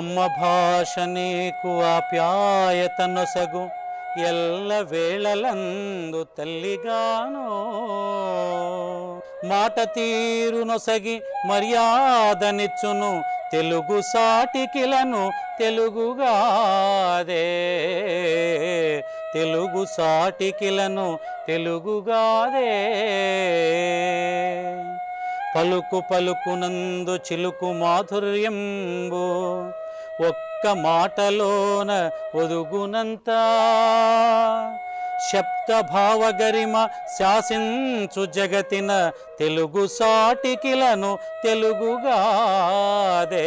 అమ్మ భాష నీకు ಆಪ್ಯಾಯತನೊಸಗು ఎల్ల వేళలందు తల్లిగాను మాట నొసగి మర్యాదనిచ్చును తెలుగు సాటికిలను తెలుగుగాదే తెలుగు సాటికిలను తెలుగుగాదే పలుకు పలుకునందు చిలుకు మాధుర్యంబో ఒక్క మాటలోన ఒదుగునంత శబ్ద గరిమ శాసించు జగతిన తెలుగు సాటికిలను తెలుగుగాదే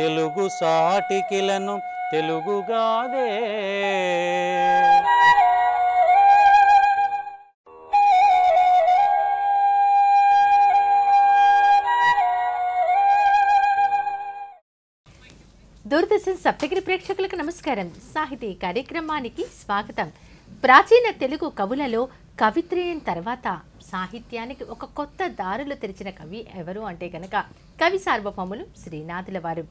తెలుగు సాటికిలను తెలుగుగాదే దూరదర్శన్ సప్తగిరి ప్రేక్షకులకు నమస్కారం సాహితీ కార్యక్రమానికి స్వాగతం ప్రాచీన తెలుగు కవులలో కవిత్రయం తర్వాత సాహిత్యానికి ఒక కొత్త దారులు తెరిచిన కవి ఎవరు అంటే గనక కవి సార్వభౌములు శ్రీనాథుల వారు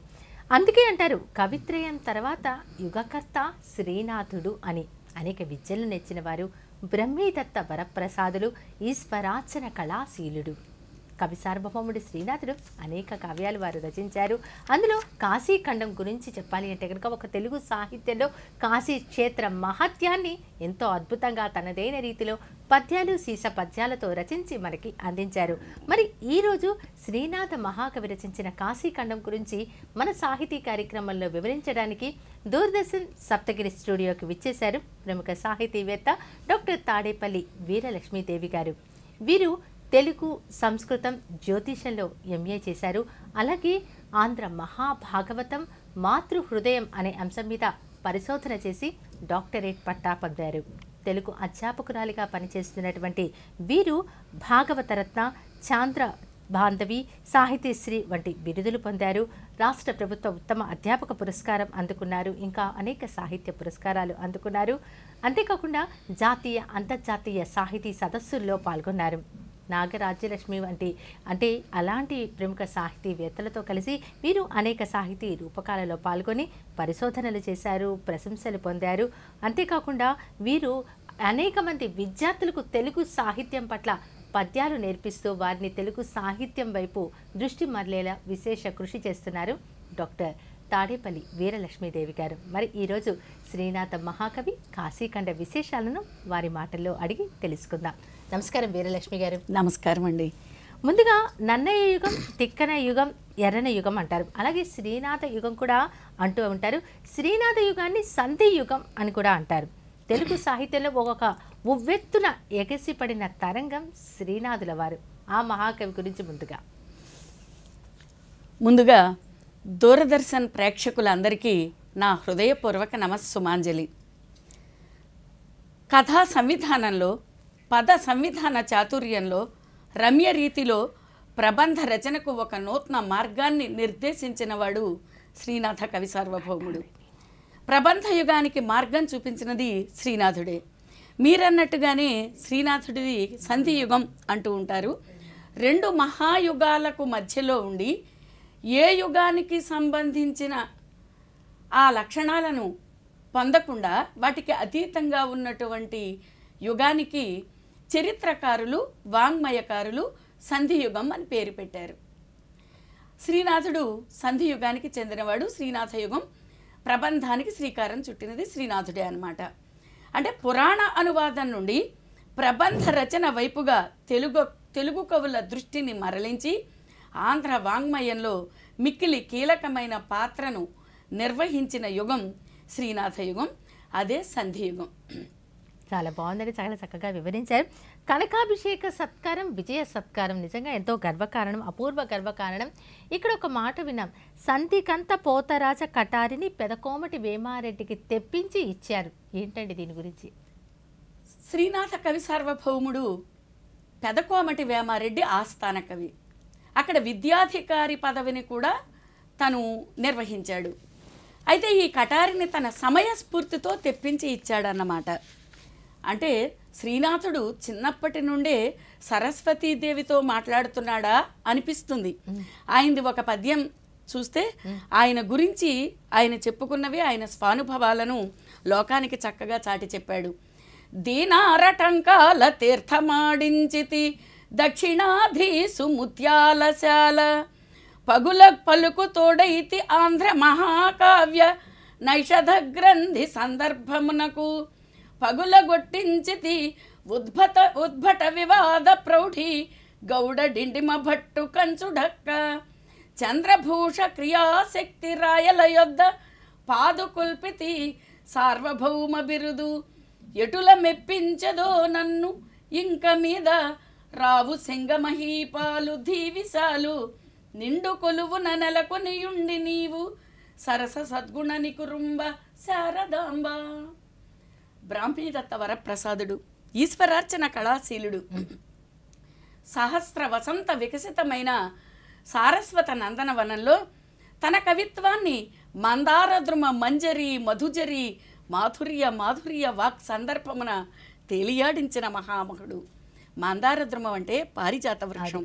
అందుకే అంటారు కవిత్రయం తర్వాత యుగకర్త శ్రీనాథుడు అని అనేక విద్యలు నెచ్చిన వారు బ్రహ్మీదత్త వరప్రసాదులు ఈశ్వరాచన కళాశీలుడు కవి సార్వభౌముడు శ్రీనాథుడు అనేక కావ్యాలు వారు రచించారు అందులో కాశీఖండం గురించి చెప్పాలి అంటే కనుక ఒక తెలుగు సాహిత్యంలో కాశీ క్షేత్ర మహత్యాన్ని ఎంతో అద్భుతంగా తనదైన రీతిలో పద్యాలు సీస పద్యాలతో రచించి మనకి అందించారు మరి ఈరోజు శ్రీనాథ మహాకవి రచించిన కాశీఖండం గురించి మన సాహితీ కార్యక్రమంలో వివరించడానికి దూరదర్శన్ సప్తగిరి స్టూడియోకి విచ్చేశారు ప్రముఖ సాహితీవేత్త డాక్టర్ తాడేపల్లి వీరలక్ష్మీదేవి గారు వీరు తెలుగు సంస్కృతం జ్యోతిషంలో ఎంఏ చేశారు అలాగే ఆంధ్ర మహాభాగవతం మాతృ హృదయం అనే అంశం మీద పరిశోధన చేసి డాక్టరేట్ పట్టా పొందారు తెలుగు అధ్యాపకురాలిగా పనిచేస్తున్నటువంటి వీరు భాగవతరత్న చాంద్ర బాంధవి సాహితీశ్రీ వంటి బిరుదులు పొందారు రాష్ట్ర ప్రభుత్వ ఉత్తమ అధ్యాపక పురస్కారం అందుకున్నారు ఇంకా అనేక సాహిత్య పురస్కారాలు అందుకున్నారు అంతేకాకుండా జాతీయ అంతర్జాతీయ సాహితీ సదస్సుల్లో పాల్గొన్నారు నాగరాజ్యలక్ష్మి వంటి అంటే అలాంటి ప్రముఖ సాహితీవేత్తలతో కలిసి వీరు అనేక సాహితీ రూపకాలలో పాల్గొని పరిశోధనలు చేశారు ప్రశంసలు పొందారు అంతేకాకుండా వీరు అనేక మంది విద్యార్థులకు తెలుగు సాహిత్యం పట్ల పద్యాలు నేర్పిస్తూ వారిని తెలుగు సాహిత్యం వైపు దృష్టి మరలేలా విశేష కృషి చేస్తున్నారు డాక్టర్ తాడేపల్లి వీరలక్ష్మీదేవి గారు మరి ఈరోజు శ్రీనాథ మహాకవి కాశీఖండ విశేషాలను వారి మాటల్లో అడిగి తెలుసుకుందాం నమస్కారం వీరలక్ష్మి గారు నమస్కారం అండి ముందుగా నన్నయ్య యుగం తిక్కన యుగం ఎర్రన యుగం అంటారు అలాగే శ్రీనాథ యుగం కూడా అంటూ ఉంటారు శ్రీనాథ యుగాన్ని సంధి యుగం అని కూడా అంటారు తెలుగు సాహిత్యంలో ఒక ఉవ్వెత్తున ఎగసిపడిన తరంగం శ్రీనాథుల వారు ఆ మహాకవి గురించి ముందుగా ముందుగా దూరదర్శన్ ప్రేక్షకులందరికీ నా హృదయపూర్వక నమస్సుమాంజలి కథా సంవిధానంలో పద సంవిధాన చాతుర్యంలో రమ్య రీతిలో ప్రబంధ రచనకు ఒక నూతన మార్గాన్ని నిర్దేశించినవాడు శ్రీనాథ కవి సార్వభౌముడు ప్రబంధ యుగానికి మార్గం చూపించినది శ్రీనాథుడే మీరన్నట్టుగానే శ్రీనాథుడిది సంధియుగం అంటూ ఉంటారు రెండు మహాయుగాలకు మధ్యలో ఉండి ఏ యుగానికి సంబంధించిన ఆ లక్షణాలను పొందకుండా వాటికి అతీతంగా ఉన్నటువంటి యుగానికి చరిత్రకారులు వాంగ్మయకారులు సంధియుగం అని పేరు పెట్టారు శ్రీనాథుడు సంధియుగానికి చెందినవాడు శ్రీనాథయుగం ప్రబంధానికి శ్రీకారం చుట్టినది శ్రీనాథుడే అనమాట అంటే పురాణ అనువాదం నుండి ప్రబంధ రచన వైపుగా తెలుగు తెలుగు కవుల దృష్టిని మరలించి ఆంధ్ర వాంగ్మయంలో మిక్కిలి కీలకమైన పాత్రను నిర్వహించిన యుగం శ్రీనాథయుగం అదే సంధియుగం చాలా బాగుందని చాలా చక్కగా వివరించారు కనకాభిషేక సత్కారం విజయ సత్కారం నిజంగా ఎంతో గర్వకారణం అపూర్వ గర్వకారణం ఇక్కడ ఒక మాట విన్నాం సంధికంత పోతరాజ కటారిని పెదకోమటి వేమారెడ్డికి తెప్పించి ఇచ్చారు ఏంటండి దీని గురించి శ్రీనాథ కవి సార్వభౌముడు పెదకోమటి వేమారెడ్డి ఆస్థాన కవి అక్కడ విద్యాధికారి పదవిని కూడా తను నిర్వహించాడు అయితే ఈ కటారిని తన సమయస్ఫూర్తితో తెప్పించి ఇచ్చాడన్నమాట అంటే శ్రీనాథుడు చిన్నప్పటి నుండే సరస్వతీదేవితో మాట్లాడుతున్నాడా అనిపిస్తుంది ఆయనది ఒక పద్యం చూస్తే ఆయన గురించి ఆయన చెప్పుకున్నవి ఆయన స్వానుభవాలను లోకానికి చక్కగా చాటి చెప్పాడు దీనారటంకాల తీర్థమాడించితి దక్షిణాధీసు ముత్యాలశాల పగుల పలుకు తోడైతి ఆంధ్ర మహాకావ్య నైషధ గ్రంథి సందర్భమునకు పగులగొట్టించితి ఉద్భట ఉద్భట వివాద ప్రౌఢి గౌడ డిండిమ భట్టు ఢక్క చంద్రభూష క్రియాశక్తి రాయల యొద్ద పాదుకుల్పితి సార్వభౌమ బిరుదు ఎటుల మెప్పించదో నన్ను ఇంక మీద రావు సింగమహీపాలు ధీవిశాలు నిండు కొలువు నెలకొని నీవు సరస సద్గుణ నికురుంబ శారదాంబ బ్రాహ్మీదత్త వరప్రసాదుడు ఈశ్వరార్చన కళాశీలుడు సహస్ర వసంత వికసితమైన సారస్వత నందనవనంలో తన కవిత్వాన్ని మందారద్రుమ మంజరి మధుజరి మాధుర్య మాధుర్య వాక్ సందర్భమున తేలియాడించిన మహామహుడు మందారద్రుమం అంటే పారిజాత వృక్షం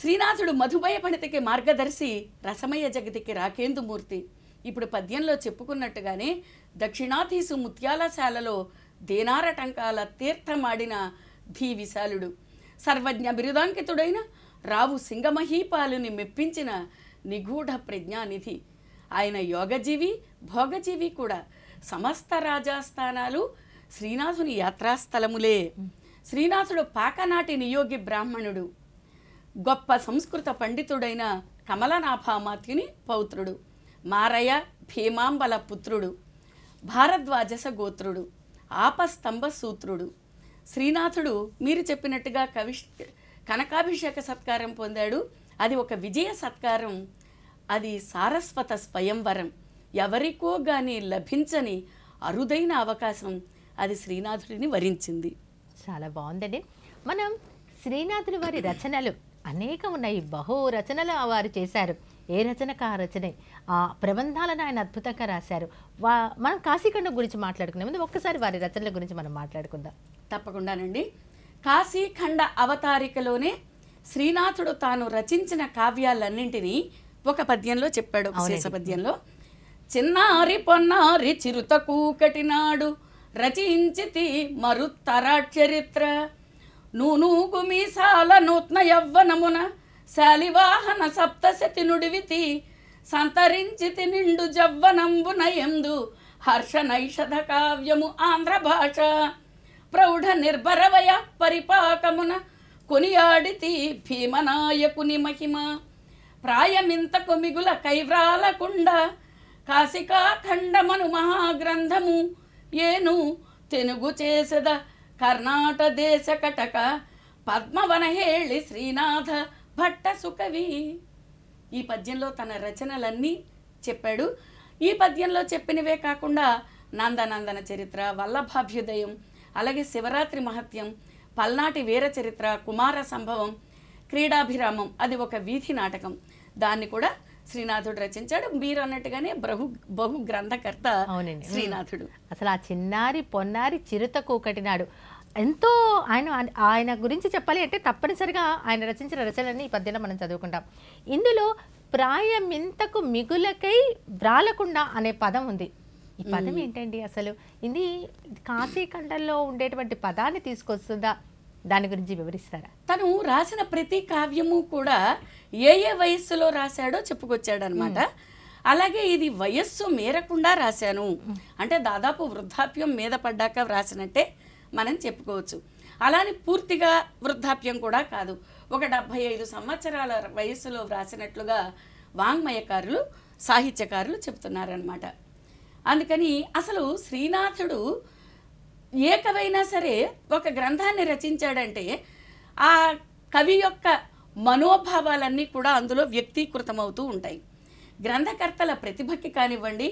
శ్రీనాథుడు మధుమయ పండితకి మార్గదర్శి రసమయ జగతికి రాకేందుమూర్తి ఇప్పుడు పద్యంలో చెప్పుకున్నట్టుగానే దక్షిణాధీసు ముత్యాలశాలలో దేనారటంకాల తీర్థమాడిన ధీ విశాలుడు సర్వజ్ఞ బిరుదాంకితుడైన రావు సింగమహీపాలుని మెప్పించిన నిగూఢ ప్రజ్ఞానిధి ఆయన యోగజీవి భోగజీవి కూడా సమస్త రాజాస్థానాలు శ్రీనాథుని యాత్రాస్థలములే శ్రీనాథుడు పాకనాటి నియోగి బ్రాహ్మణుడు గొప్ప సంస్కృత పండితుడైన కమలనాభామాత్యుని పౌత్రుడు మారయ్య భీమాంబల పుత్రుడు భారద్వాజస గోత్రుడు ఆపస్తంభ సూత్రుడు శ్రీనాథుడు మీరు చెప్పినట్టుగా కవి కనకాభిషేక సత్కారం పొందాడు అది ఒక విజయ సత్కారం అది సారస్వత స్వయంవరం ఎవరికో కానీ లభించని అరుదైన అవకాశం అది శ్రీనాథుడిని వరించింది చాలా బాగుందండి మనం శ్రీనాథుడి వారి రచనలు అనేకం ఉన్నాయి బహు రచనలు వారు చేశారు ఏ రచనక ఆ రచనే ఆ ప్రబంధాలను ఆయన అద్భుతంగా రాశారు వా మనం కాశీఖండం గురించి మాట్లాడుకునే ముందు ఒక్కసారి వారి రచనల గురించి మనం మాట్లాడుకుందాం తప్పకుండానండి కాశీఖండ అవతారికలోనే శ్రీనాథుడు తాను రచించిన కావ్యాలన్నింటినీ ఒక పద్యంలో చెప్పాడు శేష పద్యంలో చిన్నారి పొన్నారి చిరుత కూకటి నాడు రచించితి మరుత్తరా చరిత్ర నూనూగు మీసాల నూత్న యవ్వనమున శాలివాహన సప్తశతి నుడివితి సంతరించితి నిండు జవ్వనంబున ఎందు హర్ష నైషధ కావ్యము ఆంధ్ర భాష ప్రౌఢ నిర్భరవయ పరిపాకమున కొనియాడితి భీమనాయకుని మహిమ ప్రాయమింతకు మిగుల కైవ్రాలకుండ కాశికాఖండమను మహాగ్రంథము ఏను తెనుగు చేసద కర్ణాట దేశ కటక పద్మవనహేళి శ్రీనాథ భట్ట సుకవి ఈ పద్యంలో తన రచనలన్నీ చెప్పాడు ఈ పద్యంలో చెప్పినవే కాకుండా నందనందన చరిత్ర వల్లభాభ్యుదయం అలాగే శివరాత్రి మహత్యం పల్నాటి వీర చరిత్ర కుమార సంభవం క్రీడాభిరామం అది ఒక వీధి నాటకం దాన్ని కూడా శ్రీనాథుడు రచించాడు మీరు అన్నట్టుగానే బహు బహు గ్రంథకర్త అవునండి శ్రీనాథుడు అసలు ఆ చిన్నారి పొన్నారి చిరుతకు నాడు ఎంతో ఆయన ఆయన గురించి చెప్పాలి అంటే తప్పనిసరిగా ఆయన రచించిన రచనలన్నీ ఈ పద్యంలో మనం చదువుకుంటాం ఇందులో ప్రాయం ఇంతకు మిగులకై వ్రాలకుండా అనే పదం ఉంది ఈ పదం ఏంటండి అసలు ఇది కాశీ ఖండంలో ఉండేటువంటి పదాన్ని తీసుకొస్తుందా దాని గురించి వివరిస్తారా తను రాసిన ప్రతి కావ్యము కూడా ఏ ఏ వయస్సులో రాశాడో చెప్పుకొచ్చాడు అనమాట అలాగే ఇది వయస్సు మేరకుండా రాశాను అంటే దాదాపు వృద్ధాప్యం మీద పడ్డాక రాసినట్టే మనం చెప్పుకోవచ్చు అలానే పూర్తిగా వృద్ధాప్యం కూడా కాదు ఒక డెబ్భై ఐదు సంవత్సరాల వయస్సులో వ్రాసినట్లుగా వాంగ్మయకారులు సాహిత్యకారులు చెప్తున్నారనమాట అందుకని అసలు శ్రీనాథుడు ఏకవైనా సరే ఒక గ్రంథాన్ని రచించాడంటే ఆ కవి యొక్క మనోభావాలన్నీ కూడా అందులో వ్యక్తీకృతమవుతూ ఉంటాయి గ్రంథకర్తల ప్రతిభకి కానివ్వండి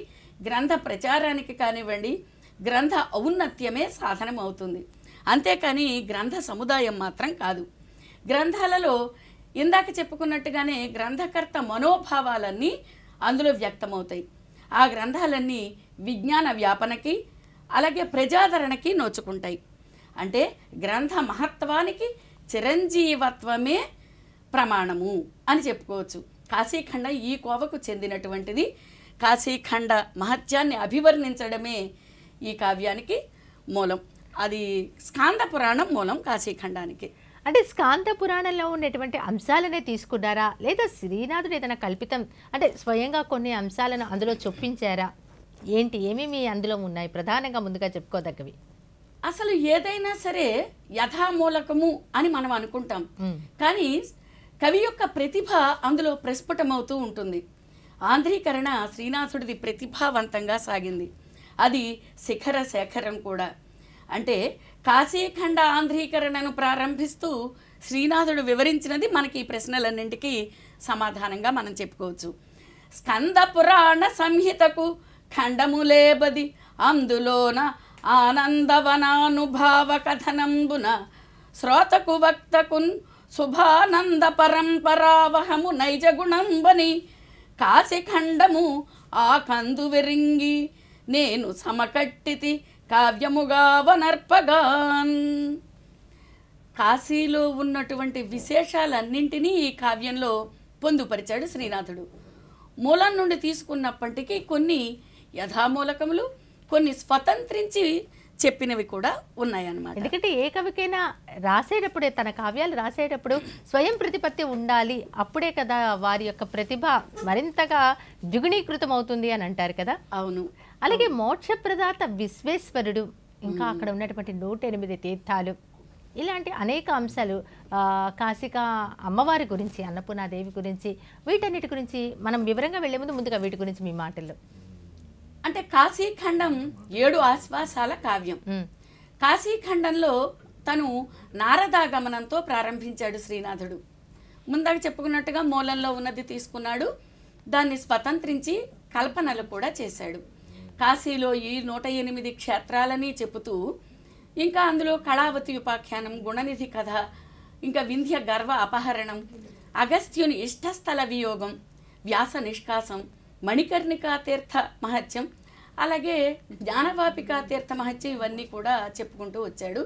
గ్రంథ ప్రచారానికి కానివ్వండి గ్రంథ ఔన్నత్యమే సాధనమవుతుంది అంతేకాని గ్రంథ సముదాయం మాత్రం కాదు గ్రంథాలలో ఇందాక చెప్పుకున్నట్టుగానే గ్రంథకర్త మనోభావాలన్నీ అందులో వ్యక్తమవుతాయి ఆ గ్రంథాలన్నీ విజ్ఞాన వ్యాపనకి అలాగే ప్రజాదరణకి నోచుకుంటాయి అంటే గ్రంథ మహత్వానికి చిరంజీవత్వమే ప్రమాణము అని చెప్పుకోవచ్చు కాశీఖండ ఈ కోవకు చెందినటువంటిది కాశీఖండ మహత్యాన్ని అభివర్ణించడమే ఈ కావ్యానికి మూలం అది స్కాంద పురాణం మూలం కాశీఖండానికి అంటే స్కాంత పురాణంలో ఉండేటువంటి అంశాలనే తీసుకున్నారా లేదా శ్రీనాథుడు ఏదైనా కల్పితం అంటే స్వయంగా కొన్ని అంశాలను అందులో చొప్పించారా ఏంటి ఏమేమి అందులో ఉన్నాయి ప్రధానంగా ముందుగా చెప్పుకోదగ్గవి అసలు ఏదైనా సరే యథామూలకము అని మనం అనుకుంటాం కానీ కవి యొక్క ప్రతిభ అందులో ప్రస్ఫుటమవుతూ ఉంటుంది ఆంధ్రీకరణ శ్రీనాథుడిది ప్రతిభావంతంగా సాగింది అది శిఖర శేఖరం కూడా అంటే కాశీఖండ ఆంధ్రీకరణను ప్రారంభిస్తూ శ్రీనాథుడు వివరించినది మనకి ఈ ప్రశ్నలన్నింటికీ సమాధానంగా మనం చెప్పుకోవచ్చు స్కంద పురాణ సంహితకు ఖండములేబది అందులోన ఆనందవనానుభావ కథనంబున శ్రోతకు వక్తకున్ శుభానంద పరంపరావహము నైజగుణంబని కాశీఖండము ఆ కందు వెరింగి నేను సమకట్టితి కావ్యముగా వనర్పగాన్ కాశీలో ఉన్నటువంటి విశేషాలన్నింటినీ ఈ కావ్యంలో పొందుపరిచాడు శ్రీనాథుడు మూలం నుండి తీసుకున్నప్పటికీ కొన్ని యథామూలకములు కొన్ని స్వతంత్రించి చెప్పినవి కూడా ఉన్నాయన్నమాట ఎందుకంటే ఏ కవికైనా రాసేటప్పుడే తన కావ్యాలు రాసేటప్పుడు స్వయం ప్రతిపత్తి ఉండాలి అప్పుడే కదా వారి యొక్క ప్రతిభ మరింతగా ద్విగుణీకృతం అవుతుంది అని అంటారు కదా అవును అలాగే మోక్షప్రదాత విశ్వేశ్వరుడు ఇంకా అక్కడ ఉన్నటువంటి నూట ఎనిమిది తీర్థాలు ఇలాంటి అనేక అంశాలు కాశిక అమ్మవారి గురించి అన్నపూర్ణాదేవి గురించి వీటన్నిటి గురించి మనం వివరంగా వెళ్లే ముందు ముందుగా వీటి గురించి మీ మాటల్లో అంటే కాశీఖండం ఏడు ఆశ్వాసాల కావ్యం కాశీఖండంలో తను నారదాగమనంతో ప్రారంభించాడు శ్రీనాథుడు ముందాక చెప్పుకున్నట్టుగా మూలంలో ఉన్నది తీసుకున్నాడు దాన్ని స్వతంత్రించి కల్పనలు కూడా చేశాడు కాశీలో ఈ నూట ఎనిమిది క్షేత్రాలని చెబుతూ ఇంకా అందులో కళావతి ఉపాఖ్యానం గుణనిధి కథ ఇంకా వింధ్య గర్వ అపహరణం అగస్త్యుని ఇష్టస్థల వియోగం వ్యాస నిష్కాసం మణికర్ణికా తీర్థ మహత్యం అలాగే జ్ఞానవాపికా తీర్థ మహత్యం ఇవన్నీ కూడా చెప్పుకుంటూ వచ్చాడు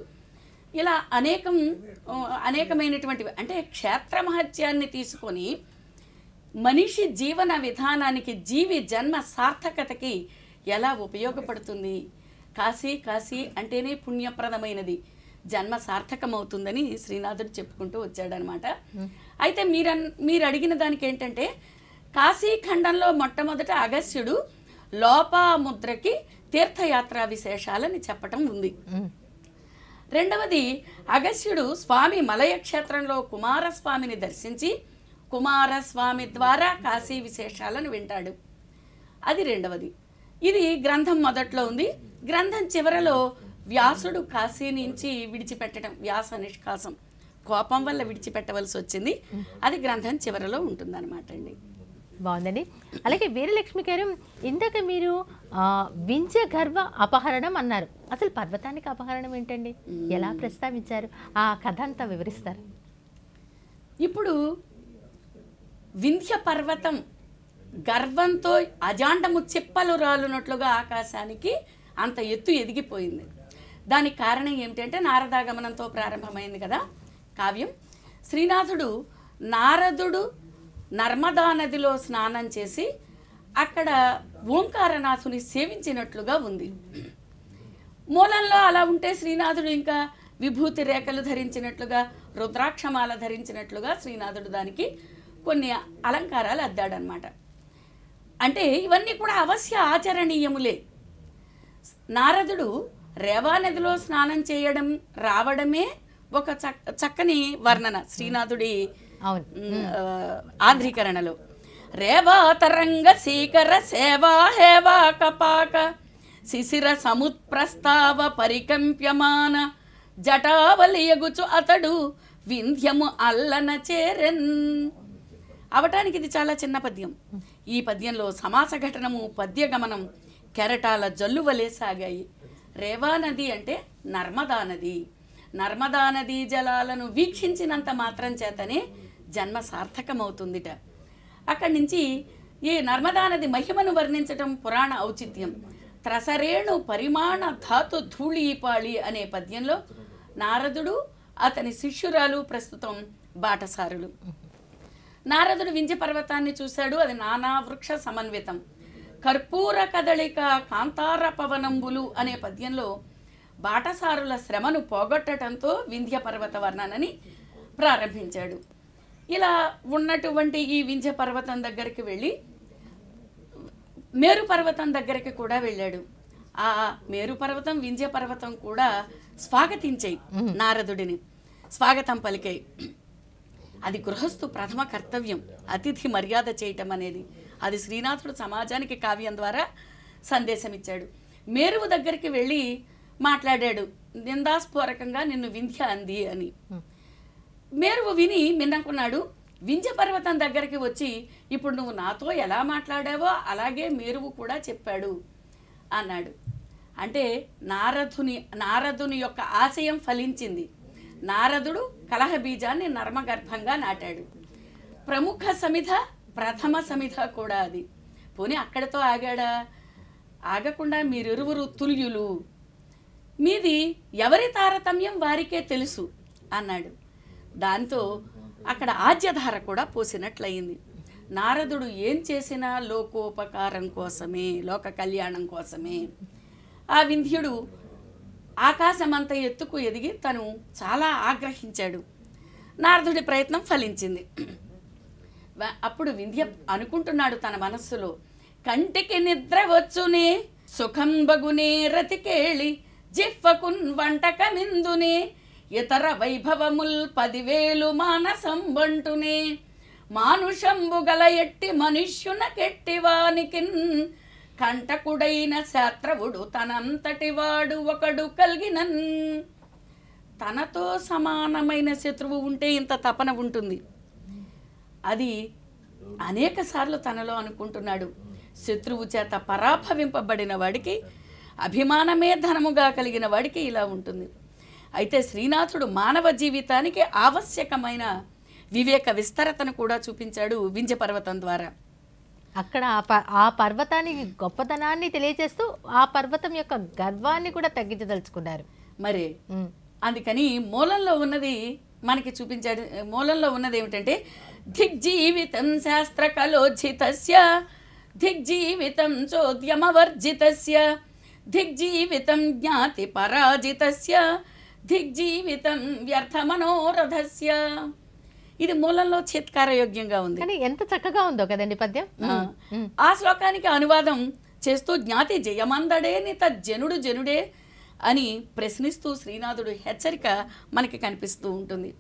ఇలా అనేకం అనేకమైనటువంటివి అంటే క్షేత్ర మహత్యాన్ని తీసుకొని మనిషి జీవన విధానానికి జీవి జన్మ సార్థకతకి ఎలా ఉపయోగపడుతుంది కాశీ కాశీ అంటేనే పుణ్యప్రదమైనది జన్మ సార్థకమవుతుందని శ్రీనాథుడు చెప్పుకుంటూ వచ్చాడనమాట అయితే మీరు మీరు అడిగిన దానికి ఏంటంటే కాశీఖండంలో మొట్టమొదట అగస్యుడు లోపాముద్రకి తీర్థయాత్ర విశేషాలని చెప్పటం ఉంది రెండవది అగస్యుడు స్వామి మలయ క్షేత్రంలో కుమారస్వామిని దర్శించి కుమారస్వామి ద్వారా కాశీ విశేషాలను వింటాడు అది రెండవది ఇది గ్రంథం మొదట్లో ఉంది గ్రంథం చివరలో వ్యాసుడు కాశీ నుంచి విడిచిపెట్టడం వ్యాస నిష్కాసం కోపం వల్ల విడిచిపెట్టవలసి వచ్చింది అది గ్రంథం చివరలో ఉంటుందన్నమాట అండి బాగుందండి అలాగే వీరలక్ష్మి గారు ఇందాక మీరు వింజ గర్వ అపహరణం అన్నారు అసలు పర్వతానికి అపహరణం ఏంటండి ఎలా ప్రస్తావించారు ఆ కథ అంతా వివరిస్తారు ఇప్పుడు వింధ్య పర్వతం గర్వంతో అజాండము చెప్పలు రాలున్నట్లుగా ఆకాశానికి అంత ఎత్తు ఎదిగిపోయింది దానికి కారణం ఏమిటంటే నారదాగమనంతో ప్రారంభమైంది కదా కావ్యం శ్రీనాథుడు నారదుడు నర్మదా నదిలో స్నానం చేసి అక్కడ ఓంకారనాథుని సేవించినట్లుగా ఉంది మూలంలో అలా ఉంటే శ్రీనాథుడు ఇంకా విభూతి రేఖలు ధరించినట్లుగా రుద్రాక్షమాల ధరించినట్లుగా శ్రీనాథుడు దానికి కొన్ని అలంకారాలు అద్దాడనమాట అంటే ఇవన్నీ కూడా అవశ్య ఆచరణీయములే నారదుడు నదిలో స్నానం చేయడం రావడమే ఒక చక్కని వర్ణన శ్రీనాథుడి ఆంధ్రీకరణలో రేవా తరంగ శీకర సేవా హేవా కపాక శిశిర సముత్ప్రస్తావ పరికంప్యమాన జటావలియగుచు అతడు వింధ్యము అల్లన చేరెన్ అవటానికి ఇది చాలా చిన్న పద్యం ఈ పద్యంలో సమాస ఘటనము పద్యగమనం కెరటాల జల్లువలే సాగాయి రేవా నది అంటే నర్మదా నది నర్మదా నదీ జలాలను వీక్షించినంత మాత్రం చేతనే జన్మ సార్థకమవుతుందిట అక్కడి నుంచి ఈ నర్మదా నది మహిమను వర్ణించటం పురాణ ఔచిత్యం త్రసరేణు పరిమాణ ధాతు ధూళీపాళి అనే పద్యంలో నారదుడు అతని శిష్యురాలు ప్రస్తుతం బాటసారులు నారదుడు వింజ పర్వతాన్ని చూశాడు అది నానా వృక్ష సమన్వితం కర్పూర కదళిక కాంతార పవనంబులు అనే పద్యంలో బాటసారుల శ్రమను పోగొట్టడంతో వింధ్య పర్వత వర్ణనని ప్రారంభించాడు ఇలా ఉన్నటువంటి ఈ వింజ పర్వతం దగ్గరికి వెళ్ళి మేరు పర్వతం దగ్గరికి కూడా వెళ్ళాడు ఆ మేరు పర్వతం వింజ పర్వతం కూడా స్వాగతించాయి నారదుడిని స్వాగతం పలికాయి అది గృహస్థు ప్రథమ కర్తవ్యం అతిథి మర్యాద చేయటం అనేది అది శ్రీనాథుడు సమాజానికి కావ్యం ద్వారా సందేశం ఇచ్చాడు మేరువు దగ్గరికి వెళ్ళి మాట్లాడాడు నిందాస్పూరకంగా నిన్ను వింధ్య అంది అని మేరువు విని మిన్నంకున్నాడు వింజ పర్వతం దగ్గరికి వచ్చి ఇప్పుడు నువ్వు నాతో ఎలా మాట్లాడావో అలాగే మేరువు కూడా చెప్పాడు అన్నాడు అంటే నారదుని నారదుని యొక్క ఆశయం ఫలించింది నారదుడు కలహ బీజాన్ని నర్మగర్భంగా నాటాడు ప్రముఖ సమిధ ప్రథమ సమిధ కూడా అది పోనీ అక్కడతో ఆగాడా ఆగకుండా మీరిరువురు తుల్యులు మీది ఎవరి తారతమ్యం వారికే తెలుసు అన్నాడు దాంతో అక్కడ ఆజ్యధార కూడా పోసినట్లయింది నారదుడు ఏం చేసినా లోకోపకారం కోసమే లోక కళ్యాణం కోసమే ఆ వింధ్యుడు ఆకాశమంత ఎత్తుకు ఎదిగి తను చాలా ఆగ్రహించాడు నారదుడి ప్రయత్నం ఫలించింది అప్పుడు వింధ్య అనుకుంటున్నాడు తన మనస్సులో కంటికి నిద్ర వచ్చునే సుఖం బగునే రతికేళి వంటక వంటకమిందునే ఇతర వైభవముల్ పదివేలు మానసంబంటునే మానుషంబు గల ఎట్టి మనుష్యున కెట్టివానికి కంటకుడైన శాత్రవుడు తనంతటి వాడు ఒకడు కలిగినన్ తనతో సమానమైన శత్రువు ఉంటే ఇంత తపన ఉంటుంది అది అనేక సార్లు తనలో అనుకుంటున్నాడు శత్రువు చేత పరాభవింపబడిన వాడికి అభిమానమే ధనముగా కలిగిన వాడికి ఇలా ఉంటుంది అయితే శ్రీనాథుడు మానవ జీవితానికి ఆవశ్యకమైన వివేక విస్తరతను కూడా చూపించాడు వింజ పర్వతం ద్వారా అక్కడ ఆ పర్వతాన్ని గొప్పతనాన్ని తెలియజేస్తూ ఆ పర్వతం యొక్క గర్వాన్ని కూడా తగ్గించదలుచుకున్నారు మరి అందుకని మూలంలో ఉన్నది మనకి చూపించాడు మూలంలో ఉన్నది ఏమిటంటే దిగ్జీవితం శాస్త్ర దిగ్ దిగ్జీవితం చోద్యమవర్జితస్య దిగ్జీవితం జ్ఞాతి పరాజితస్య దిగ్జీవితం వ్యర్థ మనోరథస్య ఇది మూలంలో యోగ్యంగా ఉంది కానీ ఎంత చక్కగా ఉందో కదండి పద్యం ఆ శ్లోకానికి అనువాదం చేస్తూ జ్ఞాతి జయమందడే నిత జనుడు జనుడే అని ప్రశ్నిస్తూ శ్రీనాథుడు హెచ్చరిక మనకి కనిపిస్తూ ఉంటుంది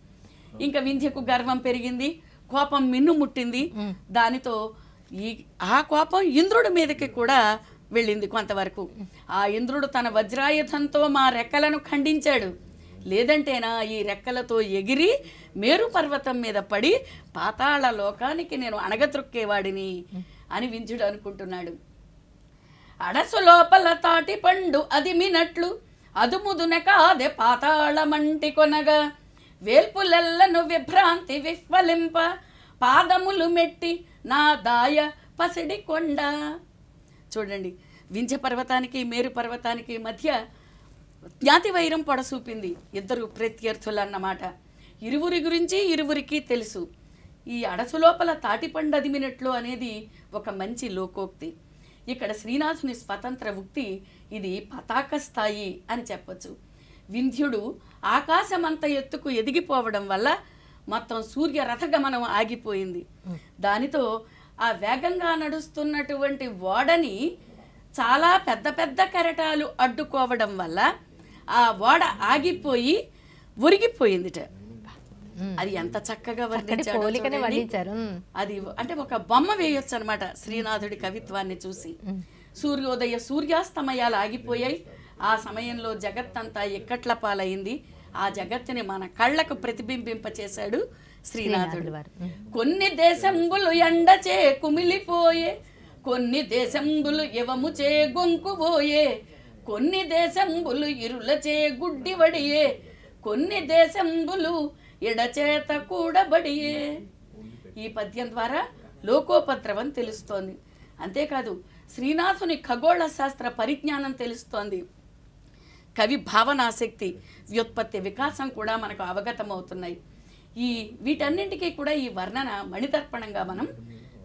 ఇంకా వింధ్యకు గర్వం పెరిగింది కోపం మిన్ను ముట్టింది దానితో ఈ ఆ కోపం ఇంద్రుడి మీదకి కూడా వెళ్ళింది కొంతవరకు ఆ ఇంద్రుడు తన వజ్రాయుధంతో మా రెక్కలను ఖండించాడు లేదంటేనా ఈ రెక్కలతో ఎగిరి మేరు పర్వతం మీద పడి పాతాళ లోకానికి నేను అణగత్రొక్కేవాడిని అని వింజుడు అనుకుంటున్నాడు అడసు లోపల తాటి పండు అది మినట్లు అదుముదున కాదే పాతాళమంటి కొనగా వేల్పులెల్లను విభ్రాంతి విఫలింప పాదములు మెట్టి నా దాయ పసిడి కొండ చూడండి వింజ పర్వతానికి మేరు పర్వతానికి మధ్య జ్ఞాతి వైరం పొడసూపింది ఇద్దరు ప్రత్యర్థులు అన్నమాట ఇరువురి గురించి ఇరువురికి తెలుసు ఈ అడసు లోపల తాటిపండు అదిమినట్లు అనేది ఒక మంచి లోకోక్తి ఇక్కడ శ్రీనాథుని స్వతంత్ర ఉక్తి ఇది పతాక స్థాయి అని చెప్పచ్చు వింధ్యుడు ఆకాశమంత ఎత్తుకు ఎదిగిపోవడం వల్ల మొత్తం సూర్య రథగమనం ఆగిపోయింది దానితో ఆ వేగంగా నడుస్తున్నటువంటి ఓడని చాలా పెద్ద పెద్ద కెరటాలు అడ్డుకోవడం వల్ల ఆ ఓడ ఆగిపోయి ఉరిగిపోయిందిట అది ఎంత చక్కగా వర్ణించారు అది అంటే ఒక బొమ్మ వేయొచ్చు అనమాట శ్రీనాథుడి కవిత్వాన్ని చూసి సూర్యోదయ సూర్యాస్తమయాలు ఆగిపోయాయి ఆ సమయంలో జగత్తంతా ఇక్కట్ల పాలైంది ఆ జగత్తుని మన కళ్ళకు ప్రతిబింబింపచేశాడు శ్రీనాథుడు కొన్ని దేశంబులు ఎండచే కుమిలిపోయే కొన్ని దేశంబులు చే గొంకుపోయే కొన్ని దేశంబులు ఇరులచే గుడ్డివడియే కొన్ని దేశంబులు ఎడచేత కూడబడియే ఈ పద్యం ద్వారా లోకోపద్రవం తెలుస్తోంది అంతేకాదు శ్రీనాథుని ఖగోళ శాస్త్ర పరిజ్ఞానం తెలుస్తోంది కవి భావనాశక్తి వ్యుత్పత్తి వికాసం కూడా మనకు అవగతమవుతున్నాయి ఈ వీటన్నింటికీ కూడా ఈ వర్ణన మణితర్పణంగా మనం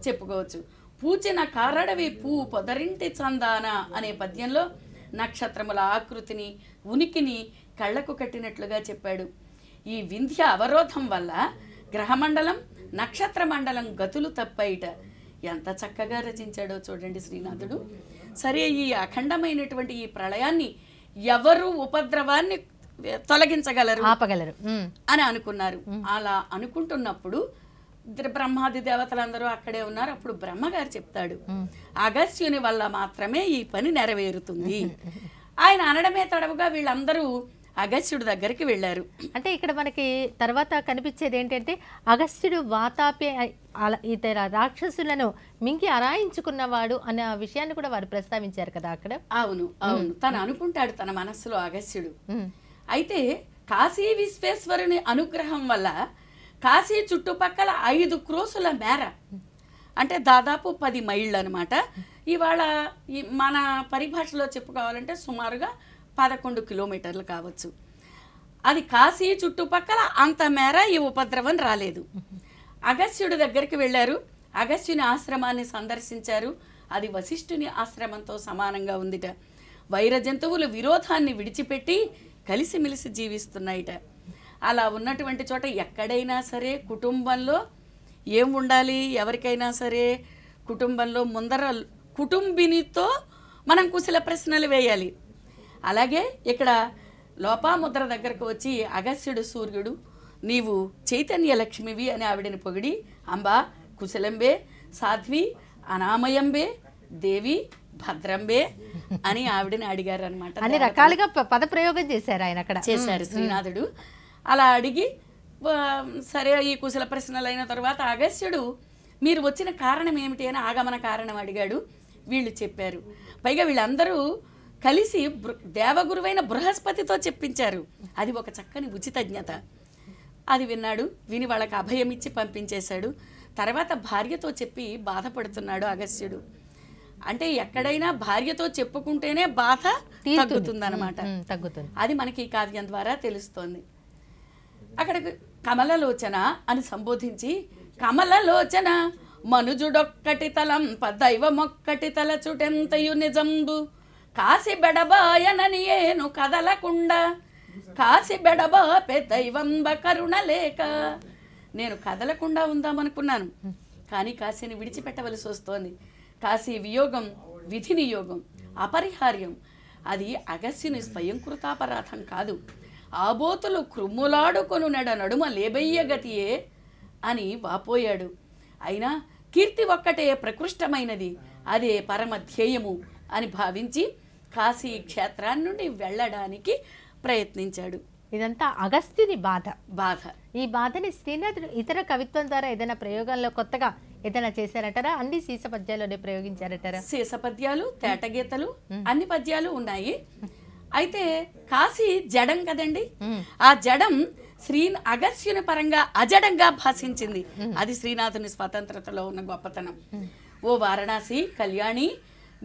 చెప్పుకోవచ్చు పూచిన కారడవి పూ పొదరింటి చందాన అనే పద్యంలో నక్షత్రముల ఆకృతిని ఉనికిని కళ్లకు కట్టినట్లుగా చెప్పాడు ఈ వింధ్య అవరోధం వల్ల గ్రహమండలం నక్షత్ర మండలం గతులు తప్పయిట ఎంత చక్కగా రచించాడో చూడండి శ్రీనాథుడు సరే ఈ అఖండమైనటువంటి ఈ ప్రళయాన్ని ఎవరు ఉపద్రవాన్ని తొలగించగలరు ఆపగలరు అని అనుకున్నారు అలా అనుకుంటున్నప్పుడు బ్రహ్మాది దేవతలందరూ అక్కడే ఉన్నారు అప్పుడు బ్రహ్మగారు చెప్తాడు అగస్యుని వల్ల మాత్రమే ఈ పని నెరవేరుతుంది ఆయన అనడమే తడవుగా వీళ్ళందరూ అగస్త్యుడు దగ్గరికి వెళ్ళారు అంటే ఇక్కడ మనకి తర్వాత కనిపించేది ఏంటంటే అగస్త్యుడు వాతాపే ఇతర రాక్షసులను మింగి అరాయించుకున్నవాడు అనే విషయాన్ని కూడా వారు ప్రస్తావించారు కదా అక్కడ అవును అవును తను అనుకుంటాడు తన మనస్సులో అగస్త్యుడు అయితే కాశీ విశ్వేశ్వరుని అనుగ్రహం వల్ల కాశీ చుట్టుపక్కల ఐదు క్రోసుల మేర అంటే దాదాపు పది మైళ్ళు అనమాట ఇవాళ మన పరిభాషలో చెప్పుకోవాలంటే సుమారుగా పదకొండు కిలోమీటర్లు కావచ్చు అది కాశీ చుట్టుపక్కల అంత మేర ఈ ఉపద్రవం రాలేదు అగస్యుడి దగ్గరికి వెళ్ళారు అగస్యుని ఆశ్రమాన్ని సందర్శించారు అది వశిష్ఠుని ఆశ్రమంతో సమానంగా ఉందిట వైర జంతువులు విరోధాన్ని విడిచిపెట్టి కలిసిమెలిసి జీవిస్తున్నాయిట అలా ఉన్నటువంటి చోట ఎక్కడైనా సరే కుటుంబంలో ఏం ఉండాలి ఎవరికైనా సరే కుటుంబంలో ముందర కుటుంబినితో మనం కుశల ప్రశ్నలు వేయాలి అలాగే ఇక్కడ లోపాముద్ర దగ్గరకు వచ్చి అగస్యుడు సూర్యుడు నీవు చైతన్య లక్ష్మివి అని ఆవిడని పొగిడి అంబా కుశలంబే సాధ్వి అనామయంబే దేవి భద్రంబే అని ఆవిడని అడిగారు అనమాట అన్ని రకాలుగా పదప్రయోగం చేశారు ఆయన అక్కడ చేశారు శ్రీనాథుడు అలా అడిగి సరే ఈ కుశల ప్రశ్నలు అయిన తర్వాత అగస్యుడు మీరు వచ్చిన కారణం ఏమిటి అని ఆగమన కారణం అడిగాడు వీళ్ళు చెప్పారు పైగా వీళ్ళందరూ కలిసి దేవగురువైన బృహస్పతితో చెప్పించారు అది ఒక చక్కని ఉచితజ్ఞత అది విన్నాడు విని వాళ్ళకి అభయం ఇచ్చి పంపించేశాడు తర్వాత భార్యతో చెప్పి బాధపడుతున్నాడు అగస్త్యుడు అంటే ఎక్కడైనా భార్యతో చెప్పుకుంటేనే బాధ తగ్గుతుంది అనమాట తగ్గుతుంది అది మనకి ఈ కావ్యం ద్వారా తెలుస్తోంది అక్కడికి కమలలోచన అని సంబోధించి కమలలోచన మనుజుడొక్కటి తలం దైవమొక్కటి తల చుటెంతయు నిజంబు కాసి బెడబాయనని ఏను కదలకుండా కాసి బెడబా దైవంబ కరుణ లేక నేను కదలకుండా ఉందామనుకున్నాను కానీ కాశీని విడిచిపెట్టవలసి వస్తోంది కాశీ వియోగం విధి నియోగం అపరిహార్యం అది అగస్యుని స్వయంకృతాపరాధం కాదు ఆబోతులు క్రుమ్ములాడుకొనునడ నడుమ లేబయ్యగతియే అని వాపోయాడు అయినా కీర్తి ఒక్కటే ప్రకృష్టమైనది అదే పరమ ధ్యేయము అని భావించి కాశీ క్షేత్రాన్ని నుండి వెళ్ళడానికి ప్రయత్నించాడు ఇదంతా అగస్త్యుని బాధ బాధ ఈ బాధని శ్రీనాథుడు ఇతర కవిత్వం ద్వారా ఏదైనా ప్రయోగంలో కొత్తగా ఏదైనా చేశారటారా అన్ని సీస పద్యాల్లోనే ప్రయోగించారటారా సీస పద్యాలు తేటగీతలు అన్ని పద్యాలు ఉన్నాయి అయితే కాశీ జడం కదండి ఆ జడం శ్రీ అగస్యుని పరంగా అజడంగా భాషించింది అది శ్రీనాథుని స్వతంత్రతలో ఉన్న గొప్పతనం ఓ వారణాసి కళ్యాణి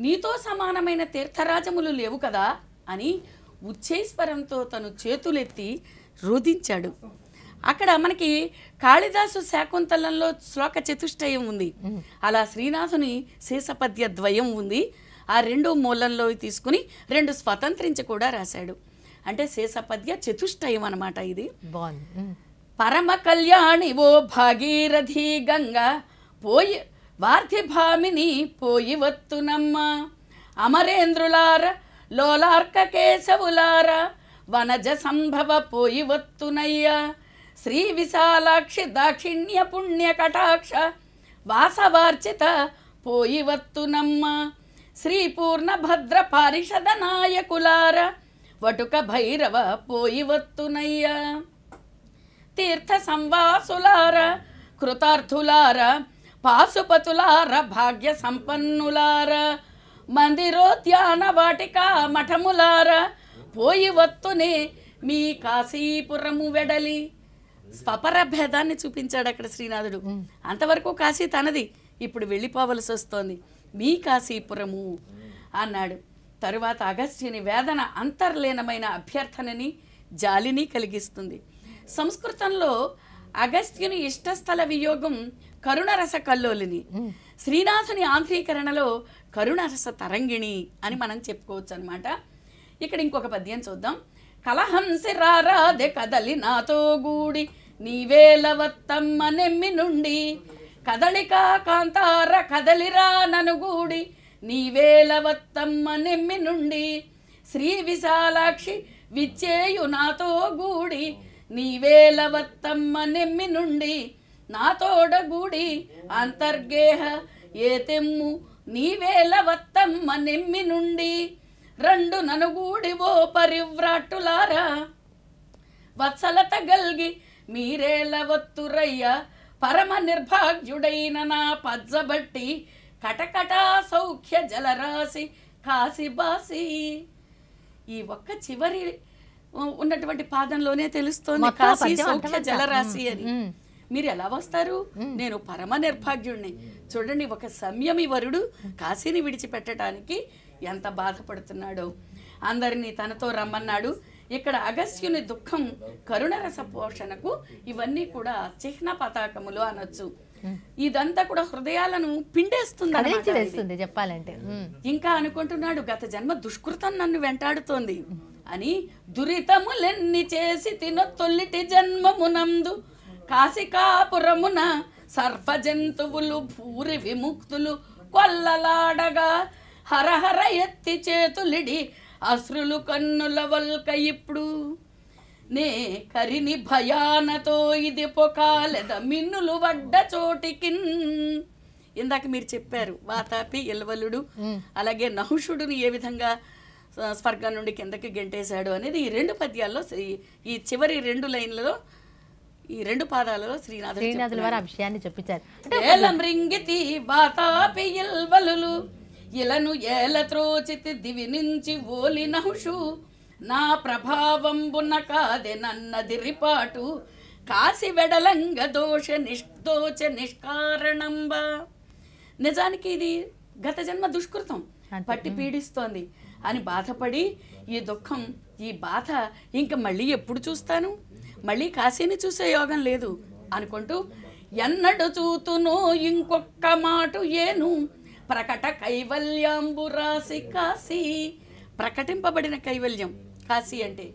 నీతో సమానమైన తీర్థరాజములు లేవు కదా అని ఉచ్చైస్వరంతో తను చేతులెత్తి రోధించాడు అక్కడ మనకి కాళిదాసు శాకుంతలంలో శ్లోక చతుష్టయం ఉంది అలా శ్రీనాథుని శేషపద్య ద్వయం ఉంది ఆ రెండు మూలంలో తీసుకుని రెండు స్వతంత్రించి కూడా రాశాడు అంటే శేషపద్య చతుష్టయం అనమాట ఇది పరమ కళ్యాణి ఓ భాగీరథి గంగా పోయి భామిని పోయి వత్తునమ్మ అమరేంద్రులార లోలార్క కేశవులార వనజ సంభవ పోయి వత్తునయ్యా శ్రీ విశాలాక్షి దాక్షిణ్య పుణ్య కటాక్ష వాసవార్చిత పోయి వత్తునమ్మ శ్రీ పూర్ణ భద్ర పారిషద నాయకులార వటుక భైరవ పోయి వత్తునయ్యా తీర్థ సంవాసులార కృతార్థులార పాశుపతులార భాగ్య సంపన్నులార మందిరోద్యాన వాటిక మఠములార పోయి వత్తునే మీ కాశీపురము వెడలి స్వపర భేదాన్ని చూపించాడు అక్కడ శ్రీనాథుడు అంతవరకు కాశీ తనది ఇప్పుడు వెళ్ళిపోవలసి వస్తోంది మీ కాశీపురము అన్నాడు తరువాత అగస్త్యుని వేదన అంతర్లీనమైన అభ్యర్థనని జాలిని కలిగిస్తుంది సంస్కృతంలో అగస్త్యుని ఇష్టస్థల వియోగం కరుణరస కల్లోలిని శ్రీనాథుని ఆంధ్రీకరణలో కరుణరస తరంగిణి అని మనం చెప్పుకోవచ్చు అనమాట ఇక్కడ ఇంకొక పద్యం చూద్దాం కలహంసి రారాధె కదలి నాతో గూడి నీవేలవత్తమ్మ నెమ్మి నుండి కదలిక కాంతార కదలిరా ననుగూడి నీవేలవత్తమ్మ నెమ్మి నుండి శ్రీ విశాలాక్షి విచ్చేయు నాతో గూడి నీవేలవత్తమ్మ నెమ్మి నుండి నాతోడగూడి అంతర్గేహ ఏ తెమ్ము నీవేలవత్తమ్మ నెమ్మి నుండి రెండు ననుగూడి ఓ పరివ్రాట్టులారా వత్సలత గల్గి మీరేలవత్తురయ్య పరమ నిర్భాగ్యుడైన నా పజ్జబట్టి కటకటా సౌఖ్య జలరాశి బాసి ఈ ఒక్క చివరి ఉన్నటువంటి పాదంలోనే తెలుస్తోంది కాశీ సౌఖ్య జలరాశి అని మీరు ఎలా వస్తారు నేను పరమ నిర్భాగ్యుడిని చూడండి ఒక సంయమి వరుడు కాశీని విడిచిపెట్టడానికి ఎంత బాధపడుతున్నాడో అందరినీ తనతో రమ్మన్నాడు ఇక్కడ అగస్యుని దుఃఖం కరుణరస పోషణకు ఇవన్నీ కూడా చిహ్న పతాకములు అనొచ్చు ఇదంతా కూడా హృదయాలను పిండేస్తుంది చెప్పాలంటే ఇంకా అనుకుంటున్నాడు గత జన్మ దుష్కృతం నన్ను వెంటాడుతోంది అని దురితములెన్ని చేసి తిన తొల్లిటి జన్మమునందు కాశికాపురమున సర్ప జంతువులు భూరి విముక్తులు కొల్లలాడగా హరహర ఎత్తి చేతులిడి అశ్రులు కన్నుల వల్క ఇప్పుడు నే కరిని భయానతో ఇది పొకాలెద మిన్నులు వడ్డ చోటికి ఇందాక మీరు చెప్పారు వాతాపి ఇల్వలుడు అలాగే నహుషుడుని ఏ విధంగా స్వర్గం నుండి కిందకి గెంటేశాడు అనేది ఈ రెండు పద్యాల్లో ఈ చివరి రెండు లైన్లలో ఈ రెండు పాదాలలో శ్రీనాథుడు శ్రీనాథుల వారు ఆ విషయాన్ని చెప్పించారు ఇలను ఏల త్రోచితి దివి నుంచి ఓలినహుషు నా ప్రభావంబున కాదె నన్నదిరిపాటు కాసి వెడలంగ దోష నిష్దోచ నిష్కారణంబా నిజానికి ఇది గత జన్మ దుష్కృతం పట్టి పీడిస్తోంది అని బాధపడి ఈ దుఃఖం ఈ బాధ ఇంక మళ్ళీ ఎప్పుడు చూస్తాను మళ్ళీ కాశీని చూసే యోగం లేదు అనుకుంటూ ఎన్నడు చూతును ఇంకొక్క మాట ఏను ప్రకట కైవల్యాంబురాసి కాశీ ప్రకటింపబడిన కైవల్యం కాశీ అంటే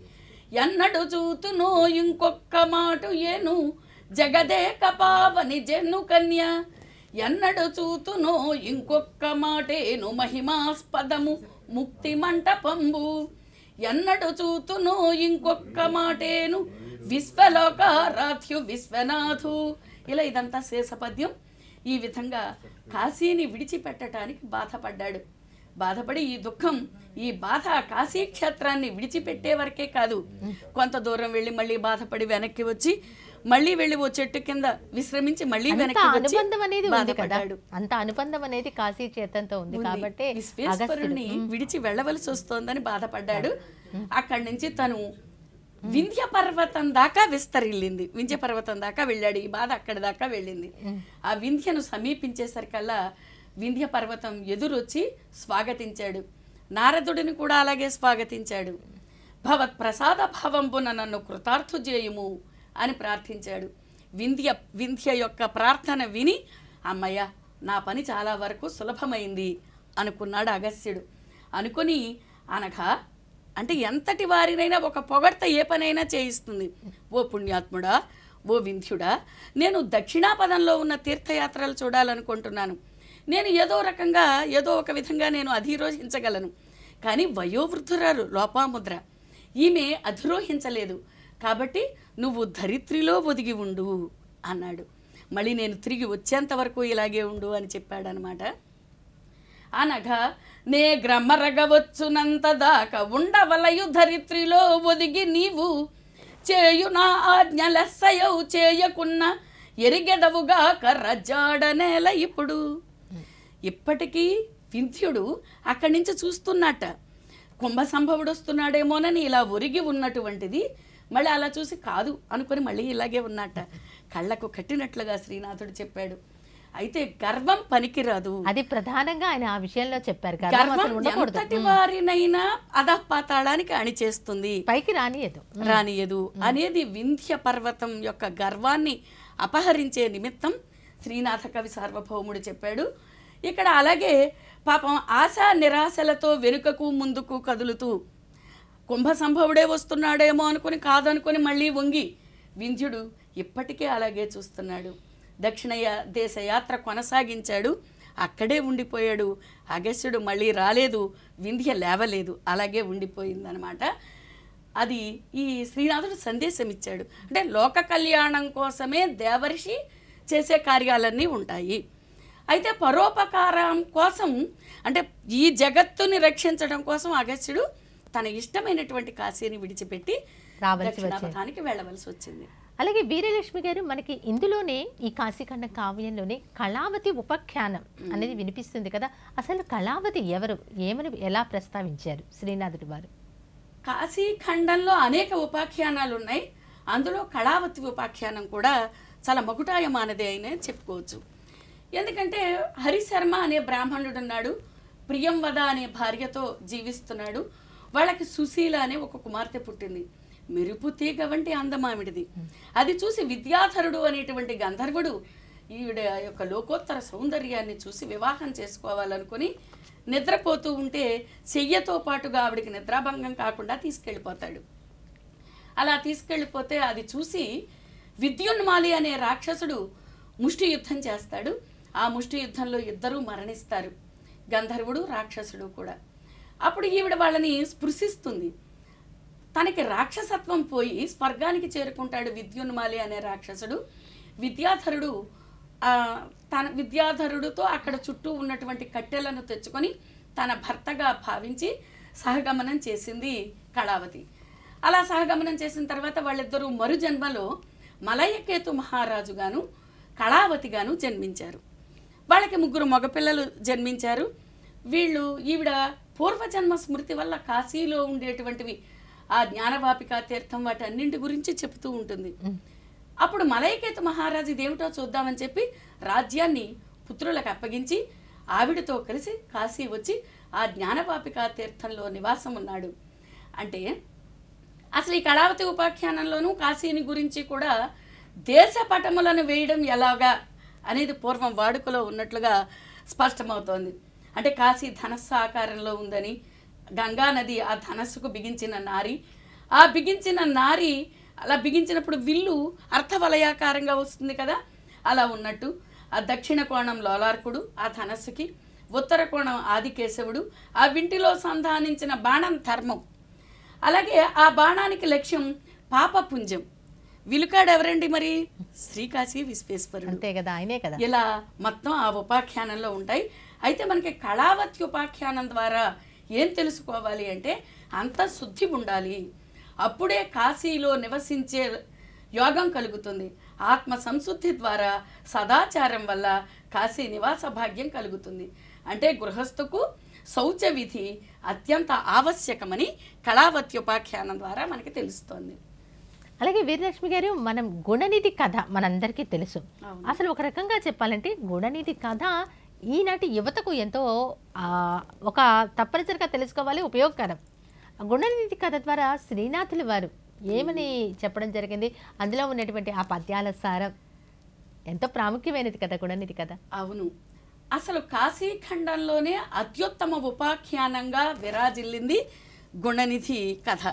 ఎన్నడు చూతునో ఇంకొక్క మాట ఏను జగదేక పావని జన్ను కన్య ఎన్నడు చూతునో ఇంకొక్క మాటేను మహిమాస్పదము ముక్తి మంటపంబు ఎన్నడు చూతునో ఇంకొక్క మాటేను విశ్వలోకారాధ్యు విశ్వనాథు ఇలా ఇదంతా శేషపద్యం ఈ విధంగా కాశీని విడిచిపెట్టడానికి బాధపడ్డాడు బాధపడి ఈ దుఃఖం ఈ బాధ కాశీ క్షేత్రాన్ని విడిచిపెట్టే వరకే కాదు కొంత దూరం వెళ్ళి మళ్ళీ బాధపడి వెనక్కి వచ్చి మళ్ళీ వెళ్ళి ఓ చెట్టు కింద విశ్రమించి మళ్ళీ వెనక్కి అనుబంధం అనేది ఉంది కదా అంత అనుబంధం అనేది కాశీ క్షేత్రంతో ఉంది కాబట్టి విశ్వేశ్వరుణ్ణి విడిచి వెళ్ళవలసి వస్తోందని బాధపడ్డాడు అక్కడి నుంచి తను వింధ్య mm-hmm. పర్వతం దాకా విస్తరిల్లింది వింధ్య పర్వతం దాకా వెళ్ళాడు ఈ బాధ అక్కడి దాకా వెళ్ళింది mm-hmm. ఆ వింధ్యను సమీపించేసరికల్లా వింధ్య పర్వతం ఎదురొచ్చి స్వాగతించాడు నారదుడిని కూడా అలాగే స్వాగతించాడు భవత్ ప్రసాద భావంబున నన్ను కృతార్థు చేయుము అని ప్రార్థించాడు వింధ్య వింధ్య యొక్క ప్రార్థన విని అమ్మయ్య నా పని చాలా వరకు సులభమైంది అనుకున్నాడు అగస్యుడు అనుకుని అనఘ అంటే ఎంతటి వారినైనా ఒక పొగడ్త ఏ పనైనా చేయిస్తుంది ఓ పుణ్యాత్ముడా ఓ వింధ్యుడా నేను దక్షిణాపదంలో ఉన్న తీర్థయాత్రలు చూడాలనుకుంటున్నాను నేను ఏదో రకంగా ఏదో ఒక విధంగా నేను అధిరోహించగలను కానీ వయోవృద్ధురాలు లోపాముద్ర ఈమె అధిరోహించలేదు కాబట్టి నువ్వు ధరిత్రిలో ఒదిగి ఉండు అన్నాడు మళ్ళీ నేను తిరిగి వచ్చేంత వరకు ఇలాగే ఉండు అని చెప్పాడనమాట అనగా నే గ్రమరగవచ్చునంత దాకా ఉండవలయు ధరిత్రిలో ఒదిగి నీవు చేయునా ఆజ్ఞలెస్సయవు చేయకున్న ఎరిగెదవుగా కర్రజాడ నేల ఇప్పుడు ఇప్పటికీ వింధ్యుడు అక్కడి నుంచి చూస్తున్నట్ట కుంభ సంభవుడు వస్తున్నాడేమోనని ఇలా ఒరిగి ఉన్నటువంటిది మళ్ళీ అలా చూసి కాదు అనుకుని మళ్ళీ ఇలాగే ఉన్నట్ట కళ్ళకు కట్టినట్లుగా శ్రీనాథుడు చెప్పాడు అయితే గర్వం పనికిరాదు అది ప్రధానంగా ఆయన ఆ విషయంలో చెప్పారు ఎంతటి వారినైనా అధపాతాళానికి చేస్తుంది పైకి రానియదు రానియదు అనేది వింధ్య పర్వతం యొక్క గర్వాన్ని అపహరించే నిమిత్తం శ్రీనాథ కవి సార్వభౌముడు చెప్పాడు ఇక్కడ అలాగే పాపం ఆశ నిరాశలతో వెనుకకు ముందుకు కదులుతూ కుంభ సంభవుడే వస్తున్నాడేమో అనుకుని కాదనుకుని మళ్ళీ వంగి వింధ్యుడు ఇప్పటికే అలాగే చూస్తున్నాడు దక్షిణ దేశ యాత్ర కొనసాగించాడు అక్కడే ఉండిపోయాడు అగస్యుడు మళ్ళీ రాలేదు వింధ్య లేవలేదు అలాగే ఉండిపోయిందనమాట అది ఈ శ్రీనాథుడు సందేశం ఇచ్చాడు అంటే లోక కళ్యాణం కోసమే దేవర్షి చేసే కార్యాలన్నీ ఉంటాయి అయితే పరోపకారం కోసం అంటే ఈ జగత్తుని రక్షించడం కోసం అగస్యుడు తన ఇష్టమైనటువంటి కాశీని విడిచిపెట్టి దక్షిణాపథానికి వెళ్ళవలసి వచ్చింది అలాగే వీరలక్ష్మి గారు మనకి ఇందులోనే ఈ కాశీఖండ కావ్యంలోనే కళావతి ఉపఖ్యానం అనేది వినిపిస్తుంది కదా అసలు కళావతి ఎవరు ఏమని ఎలా ప్రస్తావించారు శ్రీనాథుడు వారు కాశీఖండంలో అనేక ఉపాఖ్యానాలు ఉన్నాయి అందులో కళావతి ఉపాఖ్యానం కూడా చాలా మగుటాయమానదే అయినా చెప్పుకోవచ్చు ఎందుకంటే హరిశర్మ అనే బ్రాహ్మణుడు ఉన్నాడు ప్రియంవద అనే భార్యతో జీవిస్తున్నాడు వాళ్ళకి సుశీల అనే ఒక కుమార్తె పుట్టింది మెరుపు తీగ వంటి అందమామిడిది అది చూసి విద్యాధరుడు అనేటువంటి గంధర్వుడు ఈవిడ యొక్క లోకోత్తర సౌందర్యాన్ని చూసి వివాహం చేసుకోవాలనుకుని నిద్రపోతూ ఉంటే చెయ్యతో పాటుగా ఆవిడికి నిద్రాభంగం కాకుండా తీసుకెళ్ళిపోతాడు అలా తీసుకెళ్ళిపోతే అది చూసి విద్యున్మాలి అనే రాక్షసుడు ముష్టి యుద్ధం చేస్తాడు ఆ ముష్టి యుద్ధంలో ఇద్దరూ మరణిస్తారు గంధర్వుడు రాక్షసుడు కూడా అప్పుడు ఈవిడ వాళ్ళని స్పృశిస్తుంది తనకి రాక్షసత్వం పోయి స్వర్గానికి చేరుకుంటాడు విద్యున్మాలి అనే రాక్షసుడు విద్యాధరుడు తన విద్యాధరుడితో అక్కడ చుట్టూ ఉన్నటువంటి కట్టెలను తెచ్చుకొని తన భర్తగా భావించి సహగమనం చేసింది కళావతి అలా సహగమనం చేసిన తర్వాత వాళ్ళిద్దరూ మరు జన్మలో మలయకేతు మహారాజుగాను కళావతిగాను జన్మించారు వాళ్ళకి ముగ్గురు మగపిల్లలు జన్మించారు వీళ్ళు ఈవిడ పూర్వజన్మ స్మృతి వల్ల కాశీలో ఉండేటువంటివి ఆ జ్ఞానవాపిక తీర్థం వాటన్నింటి గురించి చెబుతూ ఉంటుంది అప్పుడు మలైకేత మహారాజు ఇదేమిటో చూద్దామని చెప్పి రాజ్యాన్ని పుత్రులకు అప్పగించి ఆవిడతో కలిసి కాశీ వచ్చి ఆ జ్ఞానవాపిక తీర్థంలో నివాసం ఉన్నాడు అంటే అసలు ఈ కళావతి ఉపాఖ్యానంలోనూ కాశీని గురించి కూడా దేశ పటములను వేయడం ఎలాగా అనేది పూర్వం వాడుకలో ఉన్నట్లుగా స్పష్టమవుతోంది అంటే కాశీ ధనస్సు ఆకారంలో ఉందని గంగానది ఆ ధనస్సుకు బిగించిన నారి ఆ బిగించిన నారి అలా బిగించినప్పుడు విల్లు అర్థవలయాకారంగా వస్తుంది కదా అలా ఉన్నట్టు ఆ దక్షిణ కోణం లోలార్కుడు ఆ ధనస్సుకి ఉత్తర కోణం ఆదికేశవుడు ఆ వింటిలో సంధానించిన బాణం ధర్మం అలాగే ఆ బాణానికి లక్ష్యం పాపపుంజం విలుకాడు ఎవరండి మరి శ్రీకాశి విశ్వేశ్వరుడు అంతే కదా ఆయనే కదా ఇలా మొత్తం ఆ ఉపాఖ్యానంలో ఉంటాయి అయితే మనకి కళావతి ఉపాఖ్యానం ద్వారా ఏం తెలుసుకోవాలి అంటే అంత శుద్ధి ఉండాలి అప్పుడే కాశీలో నివసించే యోగం కలుగుతుంది ఆత్మ సంశుద్ధి ద్వారా సదాచారం వల్ల కాశీ నివాస భాగ్యం కలుగుతుంది అంటే గృహస్థుకు శౌచ విధి అత్యంత ఆవశ్యకమని కళావత్యోపాఖ్యానం ద్వారా మనకి తెలుస్తోంది అలాగే వీరలక్ష్మి గారు మనం గుణనిధి కథ మనందరికీ తెలుసు అసలు ఒక రకంగా చెప్పాలంటే గుణనిధి కథ ఈనాటి యువతకు ఎంతో ఒక తప్పనిసరిగా తెలుసుకోవాలి ఉపయోగకరం గుణనీతి కథ ద్వారా శ్రీనాథులు వారు ఏమని చెప్పడం జరిగింది అందులో ఉన్నటువంటి ఆ పద్యాల సారం ఎంతో ప్రాముఖ్యమైనది కదా గుణనీతి కథ అవును అసలు కాశీఖండంలోనే అత్యుత్తమ ఉపాఖ్యానంగా విరాజిల్లింది గుణనిధి కథ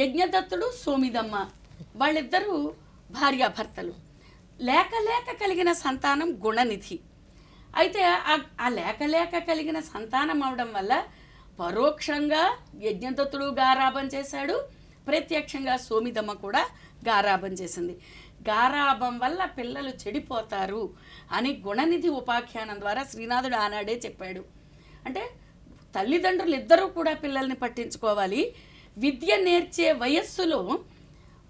యజ్ఞదత్తుడు సోమిదమ్మ వాళ్ళిద్దరూ భార్యాభర్తలు లేక లేక కలిగిన సంతానం గుణనిధి అయితే ఆ లేక లేక కలిగిన సంతానం అవడం వల్ల పరోక్షంగా యజ్ఞదత్తుడు గారాభం చేశాడు ప్రత్యక్షంగా సోమిదమ్మ కూడా గారాభం చేసింది గారాభం వల్ల పిల్లలు చెడిపోతారు అని గుణనిధి ఉపాఖ్యానం ద్వారా శ్రీనాథుడు ఆనాడే చెప్పాడు అంటే తల్లిదండ్రులు ఇద్దరూ కూడా పిల్లల్ని పట్టించుకోవాలి విద్య నేర్చే వయస్సులో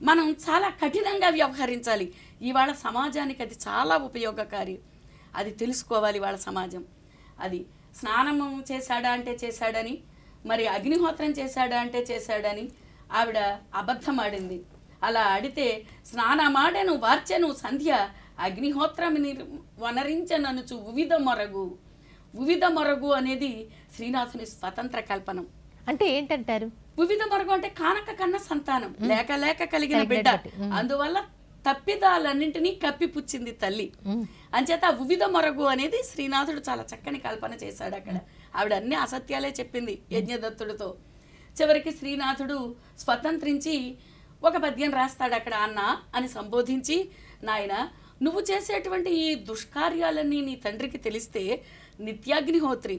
మనం చాలా కఠినంగా వ్యవహరించాలి ఇవాళ సమాజానికి అది చాలా ఉపయోగకారి అది తెలుసుకోవాలి వాళ్ళ సమాజం అది స్నానము చేశాడా అంటే చేశాడని మరి అగ్నిహోత్రం చేశాడా అంటే చేశాడని ఆవిడ అబద్ధమాడింది ఆడింది అలా ఆడితే స్నానమాడను వార్చెను సంధ్య అగ్నిహోత్రం వనరించననుచు ఉవిధ మొరగు ఉవిధ మొరగు అనేది శ్రీనాథుని స్వతంత్ర కల్పనం అంటే ఏంటంటారు వివిధ మొరగు అంటే కానక కన్న సంతానం లేక లేక కలిగిన బిడ్డ అందువల్ల తప్పిదాలన్నింటినీ కప్పిపుచ్చింది తల్లి అంచేత ఉవిధ మొరగు అనేది శ్రీనాథుడు చాలా చక్కని కల్పన చేశాడు అక్కడ ఆవిడ అన్ని అసత్యాలే చెప్పింది యజ్ఞదత్తుడితో చివరికి శ్రీనాథుడు స్వతంత్రించి ఒక పద్యం రాస్తాడు అక్కడ అన్న అని సంబోధించి నాయన నువ్వు చేసేటువంటి ఈ దుష్కార్యాలన్నీ నీ తండ్రికి తెలిస్తే నిత్యాగ్నిహోత్రి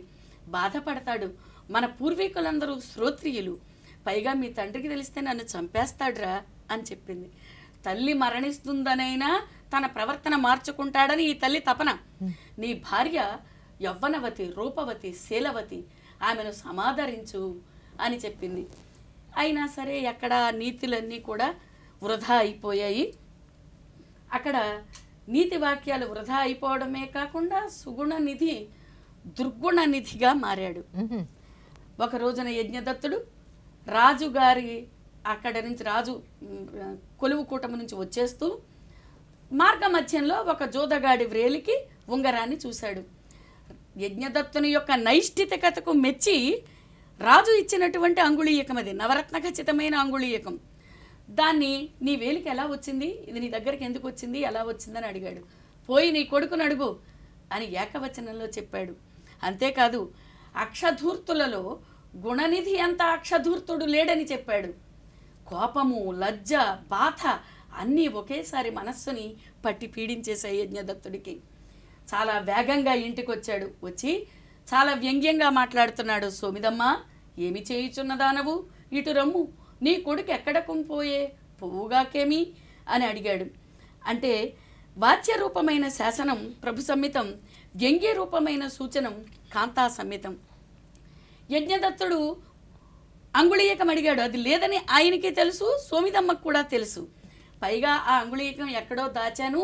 బాధపడతాడు మన పూర్వీకులందరూ శ్రోత్రియులు పైగా మీ తండ్రికి తెలిస్తే నన్ను చంపేస్తాడ్రా అని చెప్పింది తల్లి మరణిస్తుందనైనా తన ప్రవర్తన మార్చుకుంటాడని ఈ తల్లి తపన నీ భార్య యవ్వనవతి రూపవతి శీలవతి ఆమెను సమాదరించు అని చెప్పింది అయినా సరే ఎక్కడ నీతులన్నీ కూడా వృధా అయిపోయాయి అక్కడ నీతి వాక్యాలు వృధా అయిపోవడమే కాకుండా సుగుణ నిధి దుర్గుణ నిధిగా మారాడు ఒక రోజున యజ్ఞదత్తుడు రాజుగారి అక్కడ నుంచి రాజు కొలువు కూటమి నుంచి వచ్చేస్తూ మార్గ మధ్యంలో ఒక జోదగాడి వ్రేలికి ఉంగరాన్ని చూశాడు యజ్ఞదత్తుని యొక్క నైష్ఠితకతకు మెచ్చి రాజు ఇచ్చినటువంటి అంగుళీయకం అది నవరత్న ఖచ్చితమైన అంగుళీయకం దాన్ని నీ వేలికి ఎలా వచ్చింది ఇది నీ దగ్గరికి ఎందుకు వచ్చింది ఎలా వచ్చిందని అడిగాడు పోయి నీ కొడుకును అడుగు అని ఏకవచనంలో చెప్పాడు అంతేకాదు అక్షధూర్తులలో గుణనిధి అంత అక్షధూర్తుడు లేడని చెప్పాడు కోపము లజ్జ బాధ అన్నీ ఒకేసారి మనస్సుని పట్టి పీడించేశాయి యజ్ఞదత్తుడికి చాలా వేగంగా ఇంటికి వచ్చాడు వచ్చి చాలా వ్యంగ్యంగా మాట్లాడుతున్నాడు సోమిదమ్మ ఏమి చేయుచున్నదానవు ఇటు రమ్ము నీ కొడుకు ఎక్కడ కుంపోయే పువ్వుగాకేమి అని అడిగాడు అంటే వాచ్య రూపమైన శాసనం ప్రభు సంహితం వ్యంగ్య రూపమైన సూచనం కాంతా సంహితం యజ్ఞదత్తుడు అంగుళీయకం అడిగాడు అది లేదని ఆయనకి తెలుసు సోమిదమ్మకు కూడా తెలుసు పైగా ఆ అంగుళీయకం ఎక్కడో దాచాను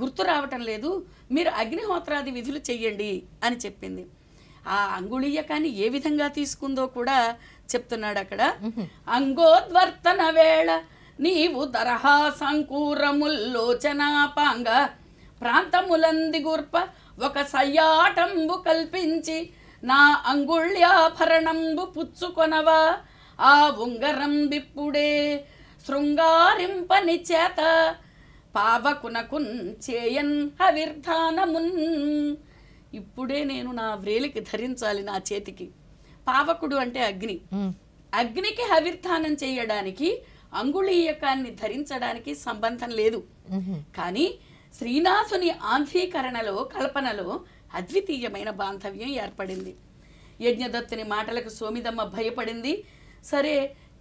గుర్తు రావటం లేదు మీరు అగ్నిహోత్రాది విధులు చెయ్యండి అని చెప్పింది ఆ అంగుళీయకాన్ని ఏ విధంగా తీసుకుందో కూడా చెప్తున్నాడు అక్కడ అంగోద్వర్తన వేళ నీవు దరహా సంకూరముల్లోచనాపాంగ ప్రాంతములంది గుర్ప ఒక సయ్యాటంబు కల్పించి నా అంగుళ్యాభరణంబు పుచ్చుకొనవా ఆ ఉంగరం బిప్పుడే శృంగారింపని చేత పావకునకున్ చేయన్ అవిర్ధానమున్ ఇప్పుడే నేను నా వ్రేలికి ధరించాలి నా చేతికి పావకుడు అంటే అగ్ని అగ్నికి హవిర్ధానం చేయడానికి అంగుళీయకాన్ని ధరించడానికి సంబంధం లేదు కానీ శ్రీనాథుని ఆంధ్రీకరణలో కల్పనలో అద్వితీయమైన బాంధవ్యం ఏర్పడింది యజ్ఞదత్తుని మాటలకు సోమిదమ్మ భయపడింది సరే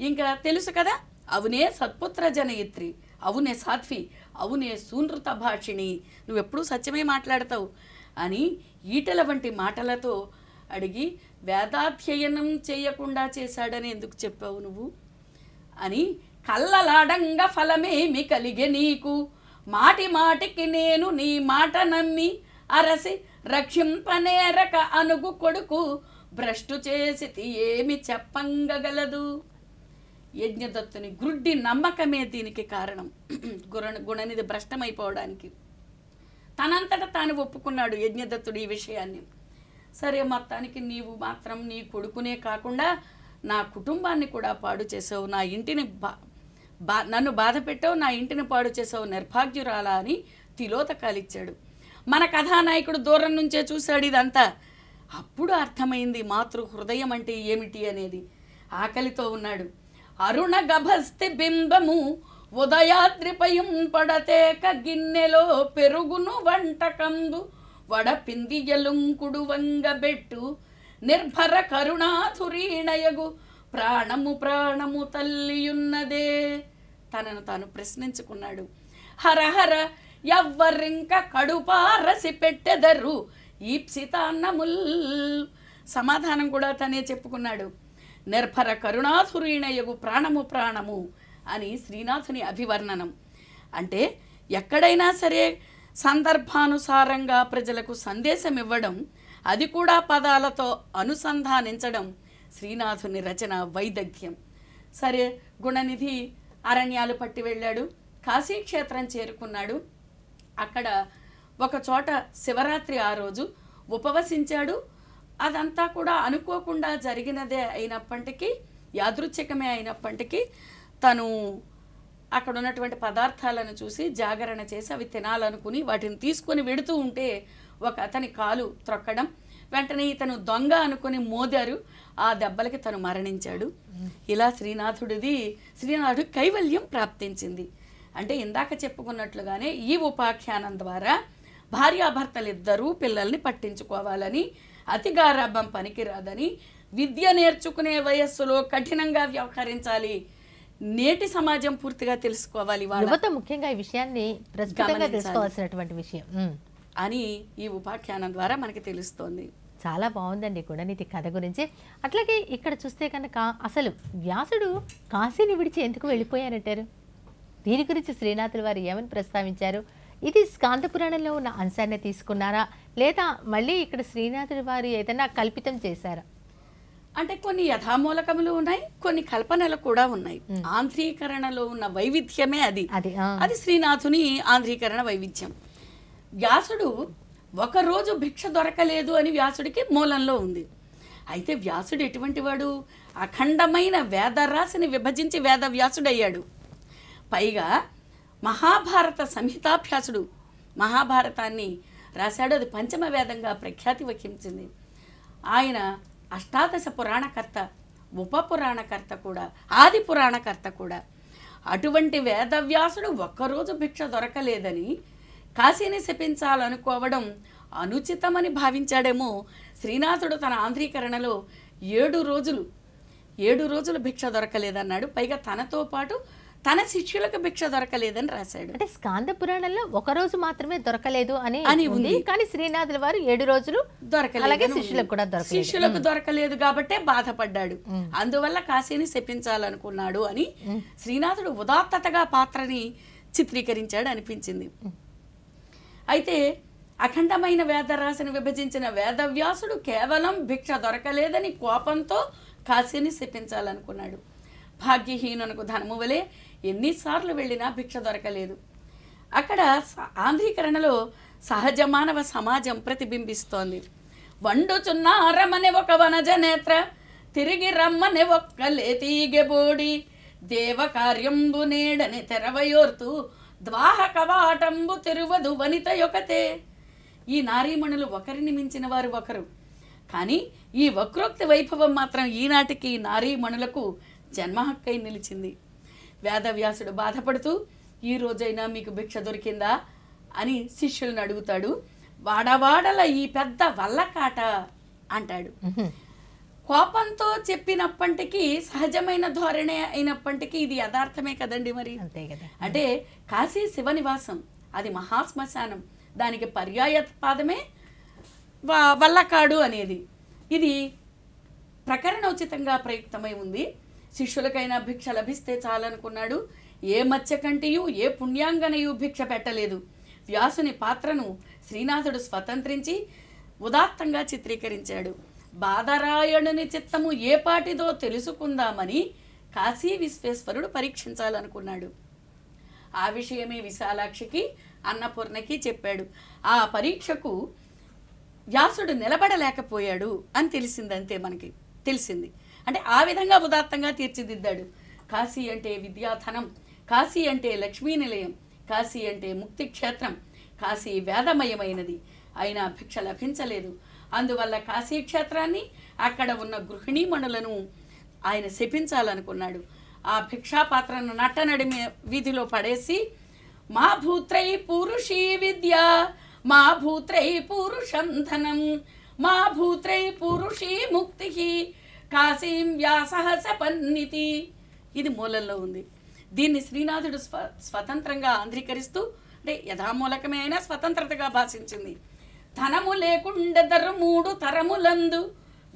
ఇంకా తెలుసు కదా అవునే సత్పుత్ర జనయిత్రి అవునే సాత్వి అవునే సూనృత భాషిణి నువ్వెప్పుడూ సత్యమే మాట్లాడతావు అని ఈటల వంటి మాటలతో అడిగి వేదాధ్యయనం చేయకుండా చేశాడని ఎందుకు చెప్పావు నువ్వు అని కళ్ళలాడంగ ఫలమేమి కలిగే నీకు మాటి మాటికి నేను నీ మాట నమ్మి అరసి రక్షింపనేరక అనుగు కొడుకు భ్రష్టు చేసి ఏమి చెప్పంగగలదు యజ్ఞదత్తుని గుడ్డి నమ్మకమే దీనికి కారణం గుణ గుణనిధి భ్రష్టమైపోవడానికి తనంతట తాను ఒప్పుకున్నాడు యజ్ఞదత్తుడు ఈ విషయాన్ని సరే మొత్తానికి నీవు మాత్రం నీ కొడుకునే కాకుండా నా కుటుంబాన్ని కూడా పాడు చేసావు నా ఇంటిని బా నన్ను బాధ పెట్టావు నా ఇంటిని పాడు చేసావు నిర్భాగ్యురాలా అని తిలోతకాలిచ్చాడు మన కథానాయకుడు దూరం నుంచే చూశాడు ఇదంతా అప్పుడు అర్థమైంది మాతృ హృదయం అంటే ఏమిటి అనేది ఆకలితో ఉన్నాడు అరుణ గభస్తి బింబము ఉదయాద్రిపయం పడతేక గిన్నెలో పెరుగును వంటకందు వడపింది ఎలుంకుడు వంగబెట్టు నిర్భర కరుణాధురీణయగు ప్రాణము ప్రాణము తల్లియున్నదే తనను తాను ప్రశ్నించుకున్నాడు హర హర ఎవ్వరింక కడుపారసి పెట్టెదరు ఈప్సితాన్నముల్ సమాధానం కూడా తనే చెప్పుకున్నాడు నిర్భర కరుణాసురీణయగు ప్రాణము ప్రాణము అని శ్రీనాథుని అభివర్ణనం అంటే ఎక్కడైనా సరే సందర్భానుసారంగా ప్రజలకు సందేశం ఇవ్వడం అది కూడా పదాలతో అనుసంధానించడం శ్రీనాథుని రచన వైదగ్యం సరే గుణనిధి అరణ్యాలు పట్టి వెళ్ళాడు కాశీక్షేత్రం చేరుకున్నాడు అక్కడ ఒక చోట శివరాత్రి ఆ రోజు ఉపవసించాడు అదంతా కూడా అనుకోకుండా జరిగినదే అయినప్పటికీ యాదృచ్ఛికమే అయినప్పటికీ తను అక్కడ ఉన్నటువంటి పదార్థాలను చూసి జాగరణ చేసి అవి తినాలనుకుని వాటిని తీసుకొని వెడుతూ ఉంటే ఒక అతని కాలు త్రొక్కడం వెంటనే ఇతను దొంగ అనుకుని మోదారు ఆ దెబ్బలకి తను మరణించాడు ఇలా శ్రీనాథుడిది శ్రీనాథుడు కైవల్యం ప్రాప్తించింది అంటే ఇందాక చెప్పుకున్నట్లుగానే ఈ ఉపాఖ్యానం ద్వారా భార్యాభర్తలిద్దరూ పిల్లల్ని పట్టించుకోవాలని అతి గారాభం పనికిరాదని విద్య నేర్చుకునే వయస్సులో కఠినంగా వ్యవహరించాలి నేటి సమాజం పూర్తిగా తెలుసుకోవాలి వాళ్ళ ముఖ్యంగా ఈ విషయాన్ని తెలుసుకోవాల్సినటువంటి విషయం అని ఈ ఉపాఖ్యానం ద్వారా మనకి తెలుస్తోంది చాలా బాగుందండి కూడా కథ గురించి అట్లాగే ఇక్కడ చూస్తే కనుక అసలు వ్యాసుడు కాశీని విడిచి ఎందుకు వెళ్ళిపోయారంటారు దీని గురించి శ్రీనాథుల వారు ఏమని ప్రస్తావించారు ఇది స్కాంత పురాణంలో ఉన్న అంశాన్ని తీసుకున్నారా లేదా మళ్ళీ ఇక్కడ శ్రీనాథుడి వారు ఏదైనా కల్పితం చేశారా అంటే కొన్ని యథామూలకములు ఉన్నాయి కొన్ని కల్పనలు కూడా ఉన్నాయి ఆంధ్రీకరణలో ఉన్న వైవిధ్యమే అది అది శ్రీనాథుని ఆంధ్రీకరణ వైవిధ్యం వ్యాసుడు ఒకరోజు భిక్ష దొరకలేదు అని వ్యాసుడికి మూలంలో ఉంది అయితే వ్యాసుడు ఎటువంటి వాడు అఖండమైన వేద రాశిని విభజించి వేద వ్యాసుడయ్యాడు పైగా మహాభారత సంహితాభ్యాసుడు మహాభారతాన్ని రాశాడు అది పంచమ వేదంగా ప్రఖ్యాతి వహించింది ఆయన అష్టాదశ పురాణకర్త ఉప పురాణకర్త కూడా ఆది పురాణకర్త కూడా అటువంటి వేదవ్యాసుడు ఒక్కరోజు భిక్ష దొరకలేదని కాశీని శపించాలనుకోవడం అనుచితమని భావించాడేమో శ్రీనాథుడు తన ఆంధ్రీకరణలో ఏడు రోజులు ఏడు రోజులు భిక్ష దొరకలేదన్నాడు పైగా తనతో పాటు తన శిష్యులకు భిక్ష దొరకలేదని రాశాడు అంటే స్కాంద పురాణంలో ఒక రోజు మాత్రమే దొరకలేదు అని అని ఉంది కానీ శ్రీనాథుల వారు ఏడు రోజులు దొరకలేదు అలాగే శిష్యులకు కూడా దొరకలేదు శిష్యులకు దొరకలేదు కాబట్టి బాధపడ్డాడు అందువల్ల కాశీని శపించాలనుకున్నాడు అని శ్రీనాథుడు ఉదాత్తతగా పాత్రని చిత్రీకరించాడు అనిపించింది అయితే అఖండమైన వేద రాశిని విభజించిన వేదవ్యాసుడు కేవలం భిక్ష దొరకలేదని కోపంతో కాశీని శపించాలనుకున్నాడు భాగ్యహీనునకు ధనము వలె ఎన్నిసార్లు వెళ్ళినా భిక్ష దొరకలేదు అక్కడ ఆంధ్రీకరణలో సహజ మానవ సమాజం ప్రతిబింబిస్తోంది వండుచున్న అరమని ఒక వనజ నేత్ర తిరిగి రమ్మని ఒక్క తీగెబోడి దేవకార్యంబు నేడని తెరవయోర్తు ద్వాహ కవాటంబు తెరువదు వనిత యొకతే ఈ నారీమణులు ఒకరిని మించిన వారు ఒకరు కానీ ఈ వక్రోక్తి వైభవం మాత్రం ఈనాటికి నారీమణులకు జన్మహక్కై నిలిచింది వేదవ్యాసుడు బాధపడుతూ ఈ రోజైనా మీకు భిక్ష దొరికిందా అని శిష్యులను అడుగుతాడు వాడవాడల ఈ పెద్ద వల్లకాట అంటాడు కోపంతో చెప్పినప్పటికీ సహజమైన ధోరణే అయినప్పటికీ ఇది యథార్థమే కదండి మరి అంతే కదా అంటే కాశీ శివనివాసం అది మహాశ్మశానం దానికి పర్యాయ పాదమే వల్లకాడు అనేది ఇది ప్రకరణ ఉచితంగా ప్రయుక్తమై ఉంది శిష్యులకైనా భిక్ష లభిస్తే చాలనుకున్నాడు ఏ మత్స్యకంటియు ఏ పుణ్యాంగనయు భిక్ష పెట్టలేదు వ్యాసుని పాత్రను శ్రీనాథుడు స్వతంత్రించి ఉదాత్తంగా చిత్రీకరించాడు బాధరాయణుని చిత్తము ఏ పాటిదో తెలుసుకుందామని కాశీ విశ్వేశ్వరుడు పరీక్షించాలనుకున్నాడు ఆ విషయమే విశాలాక్షికి అన్నపూర్ణకి చెప్పాడు ఆ పరీక్షకు వ్యాసుడు నిలబడలేకపోయాడు అని తెలిసిందంతే మనకి తెలిసింది అంటే ఆ విధంగా ఉదాత్తంగా తీర్చిదిద్దాడు కాశీ అంటే విద్యాధనం కాశీ అంటే లక్ష్మీ నిలయం కాశీ అంటే ముక్తి క్షేత్రం కాశీ వేదమయమైనది అయినా భిక్ష లభించలేదు అందువల్ల కాశీ క్షేత్రాన్ని అక్కడ ఉన్న గృహిణీమణులను ఆయన శపించాలనుకున్నాడు ఆ భిక్షాపాత్రను నట్టనడిమి వీధిలో పడేసి మా భూత్రై పురుషీ విద్య మా భూత్రై పురుషం ధనం మా భూత్రై పురుషీ ముక్తి కాశీం వ్యాసహస పన్నితి ఇది మూలంలో ఉంది దీన్ని శ్రీనాథుడు స్వ స్వతంత్రంగా ఆంధ్రీకరిస్తూ అంటే యథామూలకమే అయినా స్వతంత్రతగా భాషించింది ధనము లేకుండెదరు మూడు తరములందు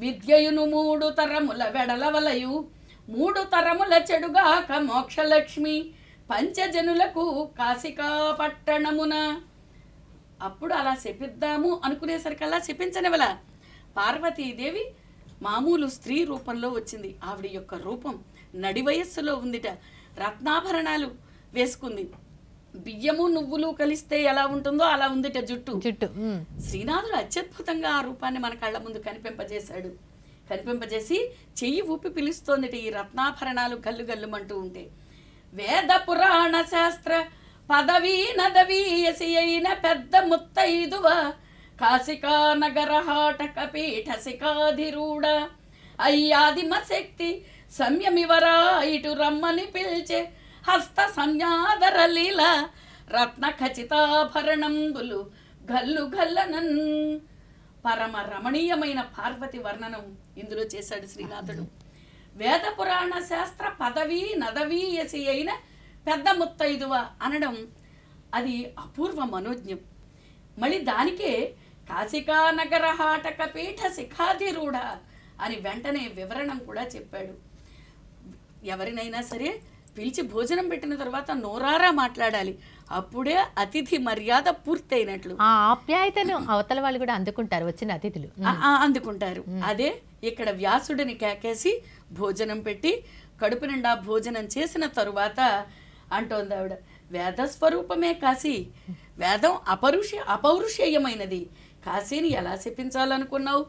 విద్యయును మూడు తరముల వెడలవలయు మూడు తరముల చెడుగాక మోక్షలక్ష్మి పంచజనులకు కాశికా పట్టణమున అప్పుడు అలా శపిద్దాము అనుకునేసరికల్లా శపించనివల పార్వతీదేవి మామూలు స్త్రీ రూపంలో వచ్చింది ఆవిడ యొక్క రూపం నడి వయస్సులో ఉందిట రత్నాభరణాలు వేసుకుంది బియ్యము నువ్వులు కలిస్తే ఎలా ఉంటుందో అలా ఉందిట జుట్టు జుట్టు శ్రీనాథుడు అత్యద్భుతంగా ఆ రూపాన్ని మన కళ్ళ ముందు కనిపింపజేశాడు కనిపింపజేసి చెయ్యి ఊపి పిలుస్తోందిట ఈ రత్నాభరణాలు గల్లు గల్లుమంటూ ఉంటే వేద పురాణ శాస్త్ర పదవీ నదవీ అయిన పెద్ద ముత్తైదువ కాశికా నగరహాటక పీఠశిఖాధిరూఢ అయ్యాదిమ శక్తి సంయమివరా ఇటు రమ్మని పిల్చే హస్త సంజ్ఞాదర లీల రత్న ఖచితాభరణంబులు గల్లు గల్లనన్ పరమ రమణీయమైన పార్వతి వర్ణనం ఇందులో చేశాడు శ్రీనాథుడు వేద పురాణ శాస్త్ర పదవి నదవీయసి అయిన పెద్ద ముత్తైదువ అనడం అది అపూర్వ మనోజ్ఞం మళ్ళీ దానికే హాటక పీఠ శిఖాధిరూఢ అని వెంటనే వివరణం కూడా చెప్పాడు ఎవరినైనా సరే పిలిచి భోజనం పెట్టిన తర్వాత నోరారా మాట్లాడాలి అప్పుడే అతిథి మర్యాద పూర్తయినట్లు ఆప్యాయతను అవతల వాళ్ళు కూడా అందుకుంటారు వచ్చిన అతిథులు అందుకుంటారు అదే ఇక్కడ వ్యాసుడిని కేకేసి భోజనం పెట్టి కడుపు నిండా భోజనం చేసిన తరువాత అంటోంది ఆవిడ వేద స్వరూపమే కాసి వేదం అపరుష అపౌరుషేయమైనది కాశీని ఎలా శపించాలనుకున్నావు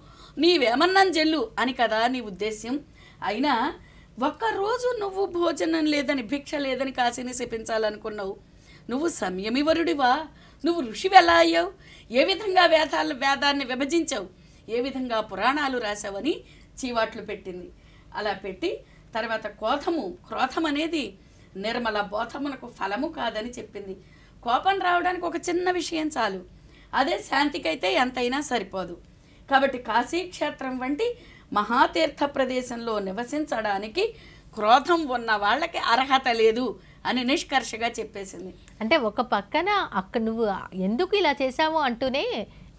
నీవేమన్నాను జల్లు అని కదా నీ ఉద్దేశ్యం అయినా ఒక్కరోజు నువ్వు భోజనం లేదని భిక్ష లేదని కాశీని శపించాలనుకున్నావు నువ్వు సంయమివరుడివా నువ్వు ఋషివి ఎలా అయ్యావు ఏ విధంగా వేదాల వేదాన్ని విభజించావు ఏ విధంగా పురాణాలు రాసావని చీవాట్లు పెట్టింది అలా పెట్టి తర్వాత కోధము క్రోధం అనేది నిర్మల బోధమునకు ఫలము కాదని చెప్పింది కోపం రావడానికి ఒక చిన్న విషయం చాలు అదే శాంతికైతే ఎంతైనా సరిపోదు కాబట్టి కాశీక్షేత్రం వంటి మహాతీర్థ ప్రదేశంలో నివసించడానికి క్రోధం ఉన్న వాళ్ళకి అర్హత లేదు అని నిష్కర్షగా చెప్పేసింది అంటే ఒక పక్కన అక్కడ నువ్వు ఎందుకు ఇలా చేశావు అంటూనే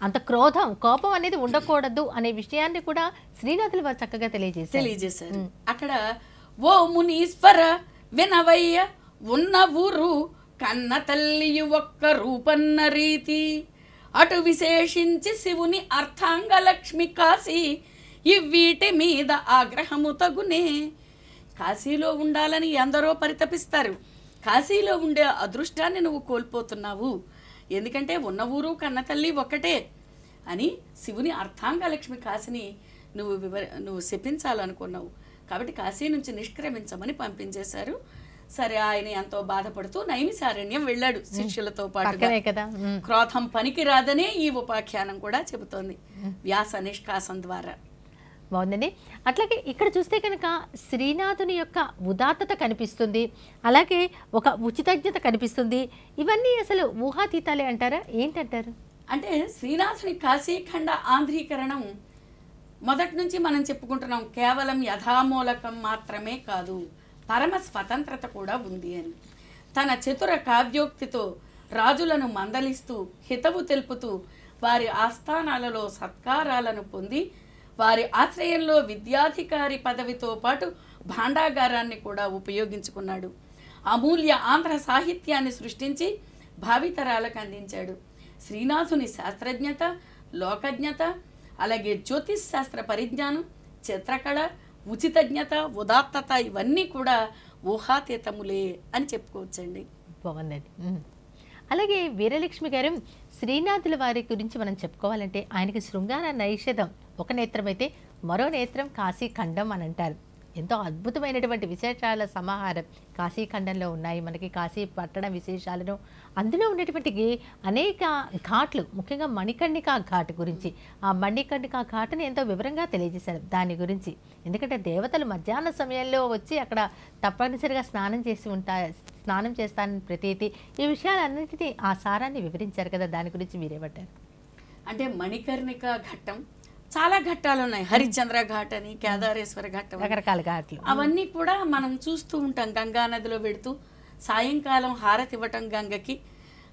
అంత క్రోధం కోపం అనేది ఉండకూడదు అనే విషయాన్ని కూడా శ్రీనాథులు వారు చక్కగా తెలియజేసి తెలియజేశారు అక్కడ ఓ మునీశ్వర వినవయ్య ఉన్న ఊరు కన్న తల్లి ఒక్క రూపన్న రీతి అటు విశేషించి శివుని అర్థాంగ లక్ష్మి కాశీ ఇవ్వీటి మీద ఆగ్రహము తగునే కాశీలో ఉండాలని ఎందరో పరితపిస్తారు కాశీలో ఉండే అదృష్టాన్ని నువ్వు కోల్పోతున్నావు ఎందుకంటే ఉన్న ఊరు కన్నతల్లి ఒకటే అని శివుని లక్ష్మి కాశీని నువ్వు వివర నువ్వు శపించాలనుకున్నావు కాబట్టి కాశీ నుంచి నిష్క్రమించమని పంపించేశారు సరే ఆయన ఎంతో బాధపడుతూ నైమిసారణ్యం వెళ్ళాడు శిష్యులతో పాటు క్రోధం పనికిరాదనే ఈ ఉపాఖ్యానం కూడా చెబుతోంది వ్యాస నిష్కాసం ద్వారా బాగుందండి అట్లాగే ఇక్కడ చూస్తే కనుక శ్రీనాథుని యొక్క ఉదాత్తత కనిపిస్తుంది అలాగే ఒక ఉచితజ్ఞత కనిపిస్తుంది ఇవన్నీ అసలు ఊహాతీతాలే అంటారా ఏంటంటారు అంటే శ్రీనాథుని కాశీఖండ ఆంధ్రీకరణం మొదటి నుంచి మనం చెప్పుకుంటున్నాం కేవలం యథామూలకం మాత్రమే కాదు పరమ స్వతంత్రత కూడా ఉంది అని తన చతుర కావ్యోక్తితో రాజులను మందలిస్తూ హితవు తెలుపుతూ వారి ఆస్థానాలలో సత్కారాలను పొంది వారి ఆశ్రయంలో విద్యాధికారి పదవితో పాటు భాండాగారాన్ని కూడా ఉపయోగించుకున్నాడు అమూల్య ఆంధ్ర సాహిత్యాన్ని సృష్టించి భావితరాలకు అందించాడు శ్రీనాథుని శాస్త్రజ్ఞత లోకజ్ఞత అలాగే జ్యోతిష్ శాస్త్ర పరిజ్ఞానం చిత్రకళ ఉచితజ్ఞత ఉదాత్తత ఇవన్నీ కూడా ఊహాతీతములే అని చెప్పుకోవచ్చండి బాగుందండి అలాగే వీరలక్ష్మి గారు శ్రీనాథుల వారి గురించి మనం చెప్పుకోవాలంటే ఆయనకి శృంగార నైషధం ఒక నేత్రం అయితే మరో నేత్రం కాశీ ఖండం అని అంటారు ఎంతో అద్భుతమైనటువంటి విశేషాల సమాహారం కాశీఖండంలో ఉన్నాయి మనకి కాశీ పట్టణ విశేషాలను అందులో ఉన్నటువంటి అనేక ఘాట్లు ముఖ్యంగా మణికర్ణిక ఘాట్ గురించి ఆ మణికర్ణిక ఘాట్ని ఎంతో వివరంగా తెలియజేశారు దాని గురించి ఎందుకంటే దేవతలు మధ్యాహ్న సమయంలో వచ్చి అక్కడ తప్పనిసరిగా స్నానం చేసి ఉంటా స్నానం చేస్తానని ప్రతీతి ఈ విషయాలన్నింటినీ ఆ సారాన్ని వివరించారు కదా దాని గురించి మీరేమంటారు అంటే మణికర్ణిక ఘట్టం చాలా ఘట్టాలు ఉన్నాయి హరిశ్చంద్ర ఘాట్ అని కేదారేశ్వర ఘాట్ రకరకాల ఘాట్లు అవన్నీ కూడా మనం చూస్తూ ఉంటాం గంగా నదిలో పెడుతూ సాయంకాలం హారతి ఇవ్వటం గంగకి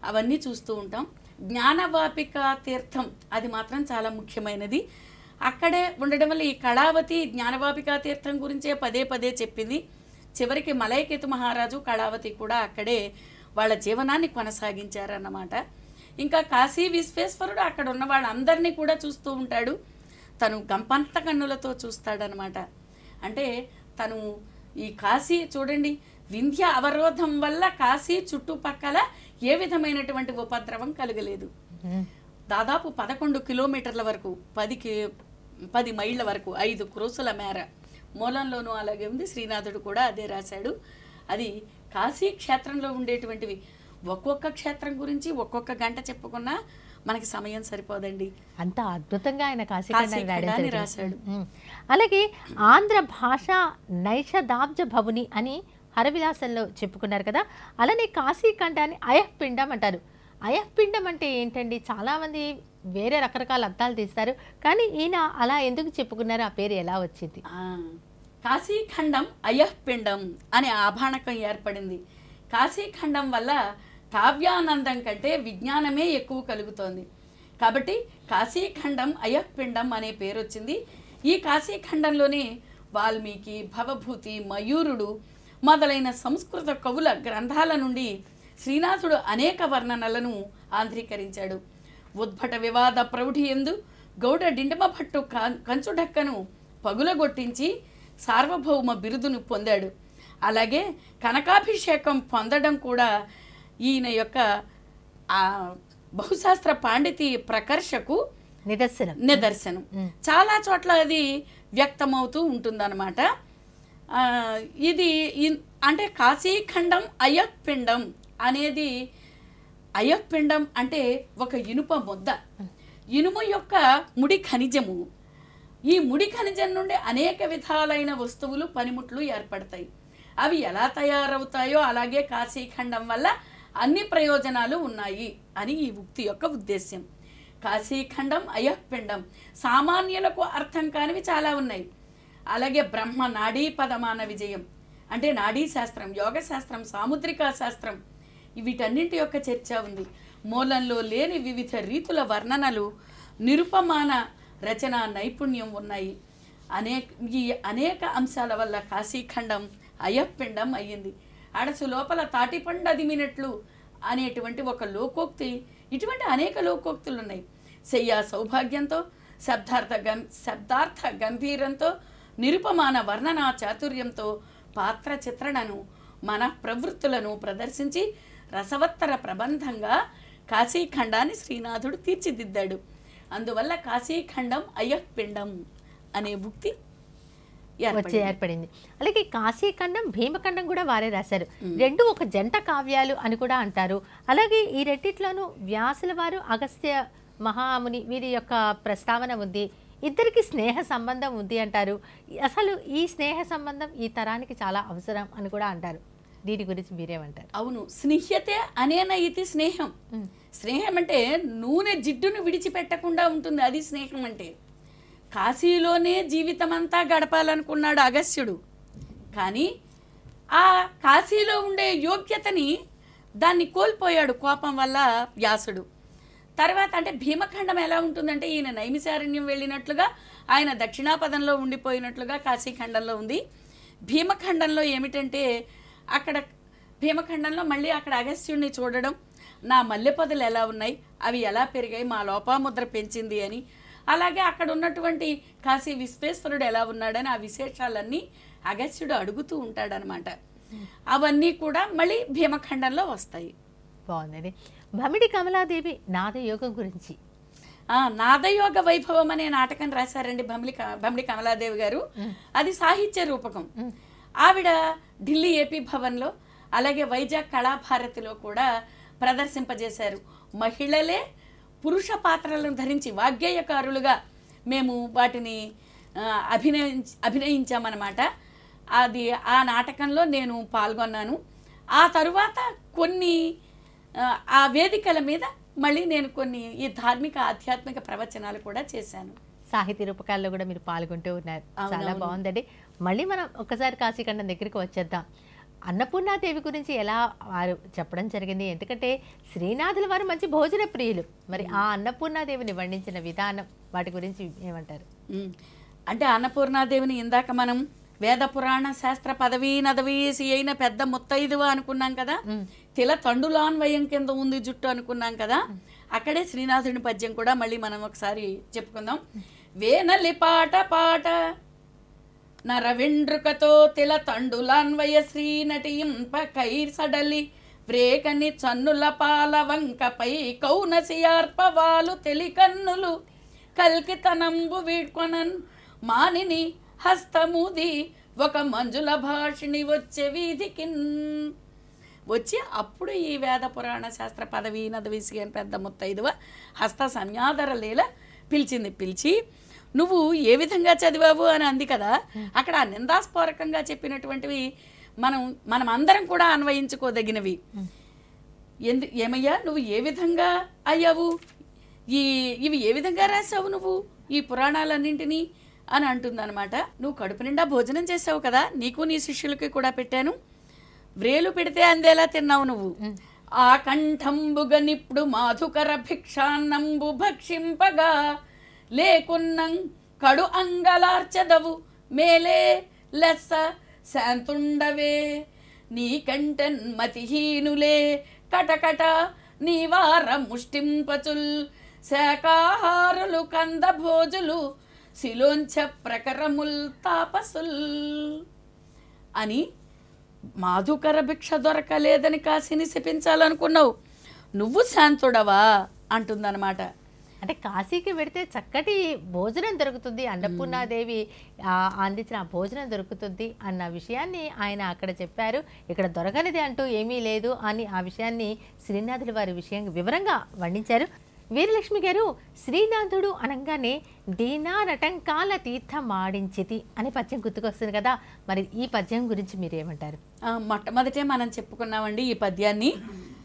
అవన్నీ చూస్తూ ఉంటాం జ్ఞానవాపిక తీర్థం అది మాత్రం చాలా ముఖ్యమైనది అక్కడే ఉండడం వల్ల ఈ కళావతి జ్ఞానవాపికా తీర్థం గురించే పదే పదే చెప్పింది చివరికి మలయకేతు మహారాజు కళావతి కూడా అక్కడే వాళ్ళ జీవనాన్ని కొనసాగించారన్నమాట ఇంకా కాశీ విశ్వేశ్వరుడు అక్కడ ఉన్న వాళ్ళందరినీ కూడా చూస్తూ ఉంటాడు తను గంపంత కన్నులతో చూస్తాడనమాట అంటే తను ఈ కాశీ చూడండి వింధ్య అవరోధం వల్ల కాశీ చుట్టుపక్కల ఏ విధమైనటువంటి ఉపద్రవం కలగలేదు దాదాపు పదకొండు కిలోమీటర్ల వరకు పది పది మైళ్ళ వరకు ఐదు క్రోసుల మేర మూలంలోనూ అలాగే ఉంది శ్రీనాథుడు కూడా అదే రాశాడు అది కాశీ క్షేత్రంలో ఉండేటువంటివి ఒక్కొక్క క్షేత్రం గురించి ఒక్కొక్క గంట చెప్పుకున్నా మనకి సమయం సరిపోదండి అంత అద్భుతంగా ఆయన కాశీఖండాన్ని రాశాడు అలాగే ఆంధ్ర భాష నైషదాబ్జ భవుని అని హరవిలాసంలో చెప్పుకున్నారు కదా అలానే కాశీఖండాన్ని అయహ్పిండం అంటారు అయహ్పిండం అంటే ఏంటండి చాలామంది వేరే రకరకాల అర్థాలు తీస్తారు కానీ ఈయన అలా ఎందుకు చెప్పుకున్నారు ఆ పేరు ఎలా వచ్చింది కాశీఖండం అయహ్పిండం అనే ఆభాణకం ఏర్పడింది కాశీఖండం వల్ల కావ్యానందం కంటే విజ్ఞానమే ఎక్కువ కలుగుతోంది కాబట్టి కాశీఖండం అయఃపిండం అనే పేరు వచ్చింది ఈ కాశీఖండంలోనే వాల్మీకి భవభూతి మయూరుడు మొదలైన సంస్కృత కవుల గ్రంథాల నుండి శ్రీనాథుడు అనేక వర్ణనలను ఆంధ్రీకరించాడు ఉద్భట వివాద ప్రౌఢి ఎందు గౌడ డిండమభట్టు కంచుడక్కను పగులగొట్టించి సార్వభౌమ బిరుదును పొందాడు అలాగే కనకాభిషేకం పొందడం కూడా ఈయన యొక్క బహుశాస్త్ర పాండితి ప్రకర్షకు నిదర్శనం నిదర్శనం చాలా చోట్ల అది వ్యక్తమవుతూ అనమాట ఇది అంటే కాశీఖండం అయక్పిండం అనేది అయక్పిండం అంటే ఒక ఇనుప ముద్ద ఇనుము యొక్క ముడి ఖనిజము ఈ ముడి ఖనిజం నుండి అనేక విధాలైన వస్తువులు పనిముట్లు ఏర్పడతాయి అవి ఎలా తయారవుతాయో అలాగే కాశీఖండం వల్ల అన్ని ప్రయోజనాలు ఉన్నాయి అని ఈ ఉక్తి యొక్క ఉద్దేశ్యం కాశీఖండం అయ్యప్పిండం సామాన్యులకు అర్థం కానివి చాలా ఉన్నాయి అలాగే బ్రహ్మ నాడీ పదమాన విజయం అంటే నాడీ శాస్త్రం యోగ శాస్త్రం సాముద్రిక శాస్త్రం వీటన్నింటి యొక్క చర్చ ఉంది మూలంలో లేని వివిధ రీతుల వర్ణనలు నిరుపమాన రచన నైపుణ్యం ఉన్నాయి అనేక ఈ అనేక అంశాల వల్ల కాశీఖండం అయ్యప్పిండం అయ్యింది అడసు లోపల తాటిపండు అదిమినట్లు అనేటువంటి ఒక లోకోక్తి ఇటువంటి అనేక లోకోక్తులు ఉన్నాయి శయ్యా సౌభాగ్యంతో శబ్దార్థ గం శబ్దార్థ గంభీరంతో నిరుపమాన వర్ణన చాతుర్యంతో పాత్ర చిత్రణను మన ప్రవృత్తులను ప్రదర్శించి రసవత్తర ప్రబంధంగా కాశీఖండాన్ని శ్రీనాథుడు తీర్చిదిద్దాడు అందువల్ల కాశీఖండం అయ్యపిండం అనే భుక్తి వచ్చి ఏర్పడింది అలాగే కాశీఖండం భీమఖండం కూడా వారే రాశారు రెండు ఒక జంట కావ్యాలు అని కూడా అంటారు అలాగే ఈ రెండిట్లోనూ వ్యాసుల వారు అగస్త్య మహాముని వీరి యొక్క ప్రస్తావన ఉంది ఇద్దరికి స్నేహ సంబంధం ఉంది అంటారు అసలు ఈ స్నేహ సంబంధం ఈ తరానికి చాలా అవసరం అని కూడా అంటారు దీని గురించి మీరేమంటారు అవును స్నేహ్యతే అనేన ఇది స్నేహం స్నేహం అంటే నూనె జిడ్డును విడిచిపెట్టకుండా ఉంటుంది అది స్నేహం అంటే కాశీలోనే జీవితమంతా గడపాలనుకున్నాడు అగస్త్యుడు కానీ ఆ కాశీలో ఉండే యోగ్యతని దాన్ని కోల్పోయాడు కోపం వల్ల వ్యాసుడు తర్వాత అంటే భీమఖండం ఎలా ఉంటుందంటే ఈయన నైమిశారణ్యం వెళ్ళినట్లుగా ఆయన దక్షిణాపదంలో ఉండిపోయినట్లుగా కాశీఖండంలో ఉంది భీమఖండంలో ఏమిటంటే అక్కడ భీమఖండంలో మళ్ళీ అక్కడ అగస్యుడిని చూడడం నా మల్లెపొదలు ఎలా ఉన్నాయి అవి ఎలా పెరిగాయి మా లోపాముద్ర పెంచింది అని అలాగే అక్కడ ఉన్నటువంటి కాశీ విశ్వేశ్వరుడు ఎలా ఉన్నాడని ఆ విశేషాలన్నీ అగస్త్యుడు అడుగుతూ ఉంటాడనమాట అవన్నీ కూడా మళ్ళీ భీమఖండంలో వస్తాయి బాగుందండి భమిడి కమలాదేవి నాదయోగం గురించి నాదయోగ వైభవం అనే నాటకం రాశారండి భమిడి భమిడి కమలాదేవి గారు అది సాహిత్య రూపకం ఆవిడ ఢిల్లీ ఏపీ భవన్లో అలాగే వైజాగ్ కళాభారతిలో కూడా ప్రదర్శింపజేశారు మహిళలే పురుష పాత్రలను ధరించి వాగ్గేయకారులుగా మేము వాటిని అభినయి అభినయించామన్నమాట అది ఆ నాటకంలో నేను పాల్గొన్నాను ఆ తరువాత కొన్ని ఆ వేదికల మీద మళ్ళీ నేను కొన్ని ఈ ధార్మిక ఆధ్యాత్మిక ప్రవచనాలు కూడా చేశాను సాహిత్య రూపకాల్లో కూడా మీరు పాల్గొంటూ ఉన్నారు చాలా బాగుందండి మళ్ళీ మనం ఒకసారి కాశీఖండం దగ్గరికి వచ్చేద్దాం అన్నపూర్ణాదేవి గురించి ఎలా వారు చెప్పడం జరిగింది ఎందుకంటే శ్రీనాథుల వారు మంచి భోజన ప్రియులు మరి ఆ అన్నపూర్ణాదేవిని వర్ణించిన విధానం వాటి గురించి ఏమంటారు అంటే అన్నపూర్ణాదేవిని ఇందాక మనం వేద పురాణ శాస్త్ర పదవీ నదవీసి అయిన పెద్ద ముత్తైదువ అనుకున్నాం కదా తిల తండులాన్వయం కింద ఉంది జుట్టు అనుకున్నాం కదా అక్కడే శ్రీనాథుని పద్యం కూడా మళ్ళీ మనం ఒకసారి చెప్పుకుందాం వేనల్లి పాట పాట నరవిండ్రుకతో తిల తండులాన్వయ శ్రీనటీం పకైర్ సడలి వ్రేకని చన్నుల పాల వంకపై కౌనసియార్పవాలు తెలికన్నులు కల్కితనంబు వీడ్కొనన్ మానిని హస్తముది ఒక మంజుల భాషిణి వచ్చే వీధికి వచ్చి అప్పుడు ఈ వేద పురాణ శాస్త్ర పదవి నదవిసిగని పెద్ద ముత్తైదువ హస్త సన్యాదర లీల పిలిచింది పిలిచి నువ్వు ఏ విధంగా చదివావు అని అంది కదా అక్కడ నిందాస్పూరకంగా చెప్పినటువంటివి మనం మనం అందరం కూడా అన్వయించుకోదగినవి ఎందు ఏమయ్యా నువ్వు ఏ విధంగా అయ్యావు ఈ ఇవి ఏ విధంగా రాసావు నువ్వు ఈ పురాణాలన్నింటినీ అని అనమాట నువ్వు కడుపు నిండా భోజనం చేసావు కదా నీకు నీ శిష్యులకి కూడా పెట్టాను వ్రేలు పెడితే అందేలా తిన్నావు నువ్వు ఆ కంఠంబుగనిప్పుడు మాధుకర భిక్షాన్నంబు భక్షింపగా లేకున్నం కడు అంగలార్చదవు మేలే లెస్స శాంతుండవే నీకంటెన్ మతిహీనులే కటకట నీవార ముష్టింపచుల్ శాకాహారులు కంద భోజులు శిలోంచ ప్రకరముల్ తాపసుల్ అని మాధుకర భిక్ష దొరకలేదని కాశీని శపించాలనుకున్నావు నువ్వు శాంతుడవా అంటుందన్నమాట అంటే కాశీకి వెడితే చక్కటి భోజనం దొరుకుతుంది అన్నపూర్ణాదేవి అందించిన భోజనం దొరుకుతుంది అన్న విషయాన్ని ఆయన అక్కడ చెప్పారు ఇక్కడ దొరకనిది అంటూ ఏమీ లేదు అని ఆ విషయాన్ని శ్రీనాథుల వారి విషయం వివరంగా వర్ణించారు వీరలక్ష్మి గారు శ్రీనాథుడు అనగానే దీనారటంకాల తీర్థం ఆడించితి అనే పద్యం గుర్తుకొస్తుంది కదా మరి ఈ పద్యం గురించి మీరు ఏమంటారు మొట్టమొదటే మనం చెప్పుకున్నామండి ఈ పద్యాన్ని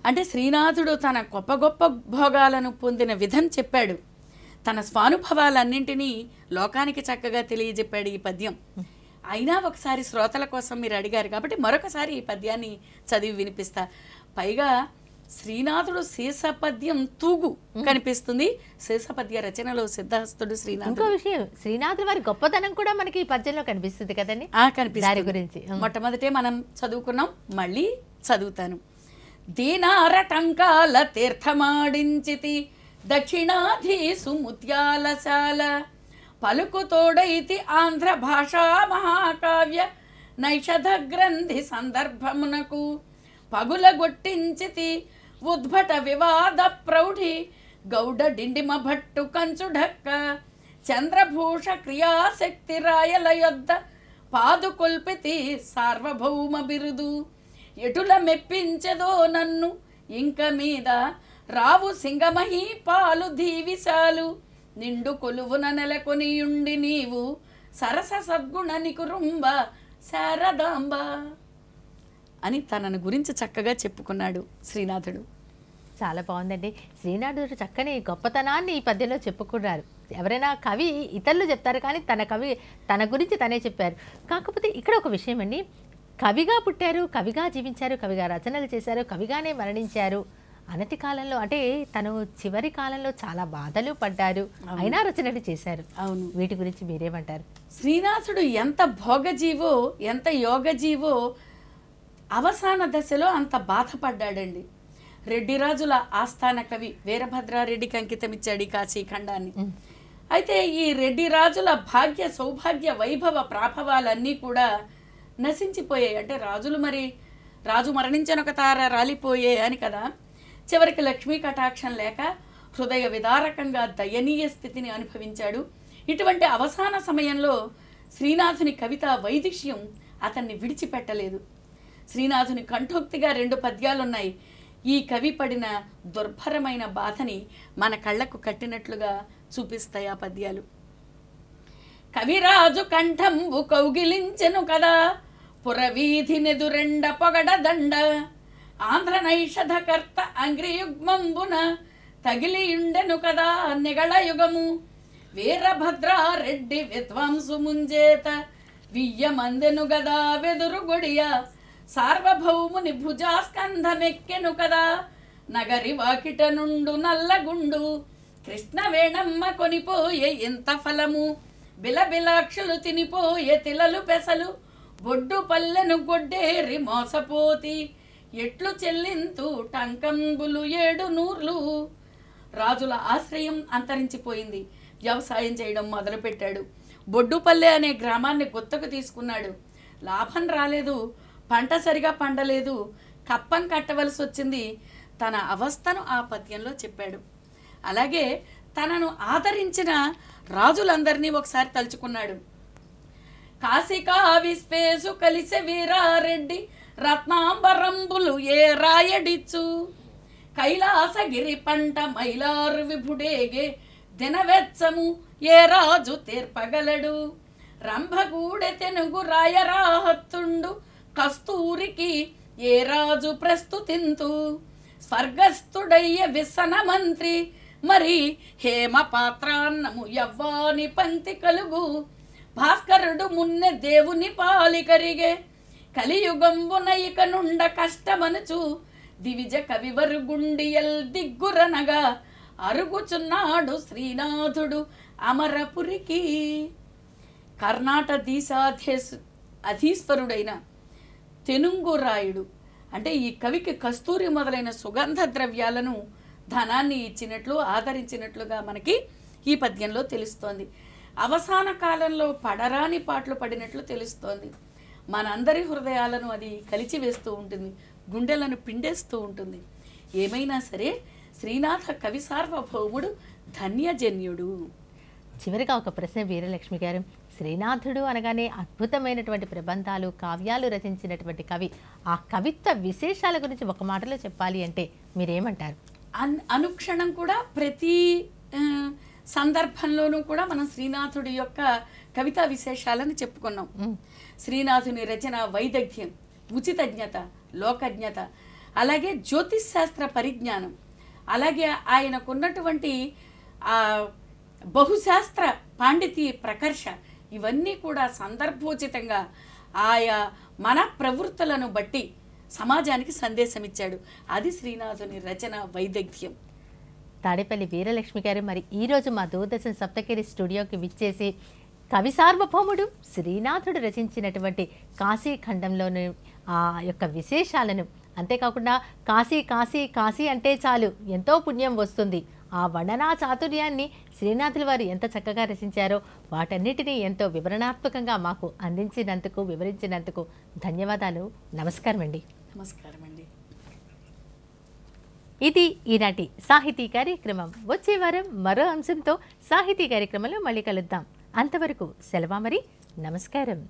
అంటే శ్రీనాథుడు తన గొప్ప గొప్ప భోగాలను పొందిన విధం చెప్పాడు తన స్వానుభవాలన్నింటినీ లోకానికి చక్కగా తెలియజెప్పాడు ఈ పద్యం అయినా ఒకసారి శ్రోతల కోసం మీరు అడిగారు కాబట్టి మరొకసారి ఈ పద్యాన్ని చదివి వినిపిస్తా పైగా శ్రీనాథుడు శీసపద్యం తూగు కనిపిస్తుంది శీసపద్య రచనలో సిద్ధహస్తుడు శ్రీనాథ్ ఇంకో విషయం శ్రీనాథుడు వారి గొప్పతనం కూడా మనకి ఈ పద్యంలో కనిపిస్తుంది కదండి కనిపిస్తుంది గురించి మొట్టమొదటే మనం చదువుకున్నాం మళ్ళీ చదువుతాను దీనార టంకాల తీర్థమాడించితి దక్షిణాధీసు ముత్యాలశాల పలుకుతోడైతి ఆంధ్ర భాషా మహాకావ్య నైషధ గ్రంథి సందర్భమునకు పగుల గొట్టించితి ఉద్భట వివాద ప్రౌఢి గౌడ డిండిమ భట్టు కంచుఢక్క చంద్రభూష క్రియాశక్తి రాయల యొద్ద పాదుకొల్పితి సార్వభౌమ బిరుదు ఎటుల మెప్పించదో నన్ను ఇంక మీద రావు సింగమహి పాలు దీవిశాలు నిండు కొలువున నెలకొనియుండి నీవు సరస సద్గుణని నికురుంబ శారదాంబ అని తనను గురించి చక్కగా చెప్పుకున్నాడు శ్రీనాథుడు చాలా బాగుందండి శ్రీనాథుడు చక్కని గొప్పతనాన్ని ఈ పద్యంలో చెప్పుకున్నారు ఎవరైనా కవి ఇతరులు చెప్తారు కానీ తన కవి తన గురించి తనే చెప్పారు కాకపోతే ఇక్కడ ఒక విషయం అండి కవిగా పుట్టారు కవిగా జీవించారు కవిగా రచనలు చేశారు కవిగానే మరణించారు అనతి కాలంలో అంటే తను చివరి కాలంలో చాలా బాధలు పడ్డారు అయినా రచనలు చేశారు అవును వీటి గురించి మీరేమంటారు శ్రీనివాసుడు ఎంత భోగజీవో ఎంత యోగజీవో అవసాన దశలో అంత బాధపడ్డాడండి రెడ్డిరాజుల ఆస్థాన కవి వీరభద్రారెడ్డికి అంకితమిచ్చాడు ఈ కాశీఖండాన్ని అయితే ఈ రెడ్డిరాజుల భాగ్య సౌభాగ్య వైభవ ప్రాభవాలన్నీ కూడా నశించిపోయాయి అంటే రాజులు మరి రాజు మరణించనొక తార రాలిపోయే అని కదా చివరికి లక్ష్మీ కటాక్షం లేక హృదయ విదారకంగా దయనీయ స్థితిని అనుభవించాడు ఇటువంటి అవసాన సమయంలో శ్రీనాథుని కవిత వైదిష్యం అతన్ని విడిచిపెట్టలేదు శ్రీనాథుని కంఠోక్తిగా రెండు పద్యాలున్నాయి ఈ కవి పడిన దుర్భరమైన బాధని మన కళ్ళకు కట్టినట్లుగా చూపిస్తాయి ఆ పద్యాలు కవిరాజు కంఠంబు కౌగిలించెను కదా పురవీధినెదురెండ పొగడదండ ఆంధ్రనైషధ కర్త అంగ్రియుగ్మంబున తగిలియుండెను కదా నిగళయుగము వీరభద్రారెడ్డి విద్వాంసు ముంజేత వియ్యమందెను గదా వెదురు గొడియ సార్వభౌముని భుజాస్కంధమెక్కెను కదా నగరి వాకిట నుండు నల్లగుండు కృష్ణవేణమ్మ కొనిపోయే ఇంత ఫలము బిలబిలాక్షులు తినిపోయే తిలలు పెసలు బొడ్డు పల్లెను గొడ్డేరి మోసపోతి ఎట్లు చెల్లింతు టంకంబులు ఏడు నూర్లు రాజుల ఆశ్రయం అంతరించిపోయింది వ్యవసాయం చేయడం మొదలుపెట్టాడు బొడ్డుపల్లె అనే గ్రామాన్ని గుత్తకు తీసుకున్నాడు లాభం రాలేదు పంట సరిగా పండలేదు కప్పం కట్టవలసి వచ్చింది తన అవస్థను ఆ పద్యంలో చెప్పాడు అలాగే తనను ఆదరించిన రాజులందరినీ ఒకసారి తలుచుకున్నాడు కాశికా విశ్వేశు కలిసి వీరారెడ్డి రత్నాంబరంబులు ఏ రాయడిచ్చు కైలాసగిరి పంట మైలారు విభుడేగే దినవెచ్చము ఏ రాజు తీర్పగలడు రంభగూడె తెనుగు రాయరాహత్తుండు కస్తూరికి ఏ రాజు ప్రస్తుతింతు స్వర్గస్థుడయ్య విసన మంత్రి మరి హేమ పాత్రాన్నము ఎవ్వాని పంతి కలుగు భాస్కరుడు మున్నే దేవుని పాలికరిగే కలియుగంబున ఇక నుండ కష్టమనుచు దివిజ కవివరు ఎల్ దిగ్గురనగా అరుగుచున్నాడు శ్రీనాథుడు అమరపురికి కర్ణాట దీశాధ్యస్ అధీశ్వరుడైన తెనుంగురాయుడు అంటే ఈ కవికి కస్తూరి మొదలైన సుగంధ ద్రవ్యాలను ధనాన్ని ఇచ్చినట్లు ఆదరించినట్లుగా మనకి ఈ పద్యంలో తెలుస్తోంది అవసాన కాలంలో పడరాని పాటలు పడినట్లు తెలుస్తోంది మనందరి హృదయాలను అది కలిచివేస్తూ ఉంటుంది గుండెలను పిండేస్తూ ఉంటుంది ఏమైనా సరే శ్రీనాథ కవి సార్వభౌముడు ధన్యజన్యుడు చివరిగా ఒక ప్రశ్న వీరలక్ష్మి గారు శ్రీనాథుడు అనగానే అద్భుతమైనటువంటి ప్రబంధాలు కావ్యాలు రచించినటువంటి కవి ఆ కవిత్వ విశేషాల గురించి ఒక మాటలో చెప్పాలి అంటే మీరేమంటారు అన్ అనుక్షణం కూడా ప్రతి సందర్భంలోనూ కూడా మనం శ్రీనాథుడి యొక్క కవితా విశేషాలను చెప్పుకున్నాం శ్రీనాథుని రచన వైదగ్ధ్యం ఉచితజ్ఞత లోకజ్ఞత అలాగే శాస్త్ర పరిజ్ఞానం అలాగే ఆయనకున్నటువంటి బహుశాస్త్ర పాండితి ప్రకర్ష ఇవన్నీ కూడా సందర్భోచితంగా ఆయా మన ప్రవృత్తులను బట్టి సమాజానికి సందేశం ఇచ్చాడు అది శ్రీనాథుని రచన వైదగ్ధ్యం తాడేపల్లి వీరలక్ష్మి గారు మరి ఈరోజు మా దూరదర్శన్ సప్తగిరి స్టూడియోకి విచ్చేసి కవి సార్వభౌముడు శ్రీనాథుడు రచించినటువంటి కాశీఖండంలోని ఆ యొక్క విశేషాలను అంతేకాకుండా కాశీ కాశీ కాశీ అంటే చాలు ఎంతో పుణ్యం వస్తుంది ఆ వర్ణనా చాతుర్యాన్ని శ్రీనాథుల వారు ఎంత చక్కగా రచించారో వాటన్నిటినీ ఎంతో వివరణాత్మకంగా మాకు అందించినందుకు వివరించినందుకు ధన్యవాదాలు నమస్కారం అండి నమస్కారం ఇది ఈనాటి సాహితీ కార్యక్రమం వచ్చే వారం మరో అంశంతో సాహితీ కార్యక్రమంలో మళ్ళీ కలుద్దాం అంతవరకు సెలవా మరి నమస్కారం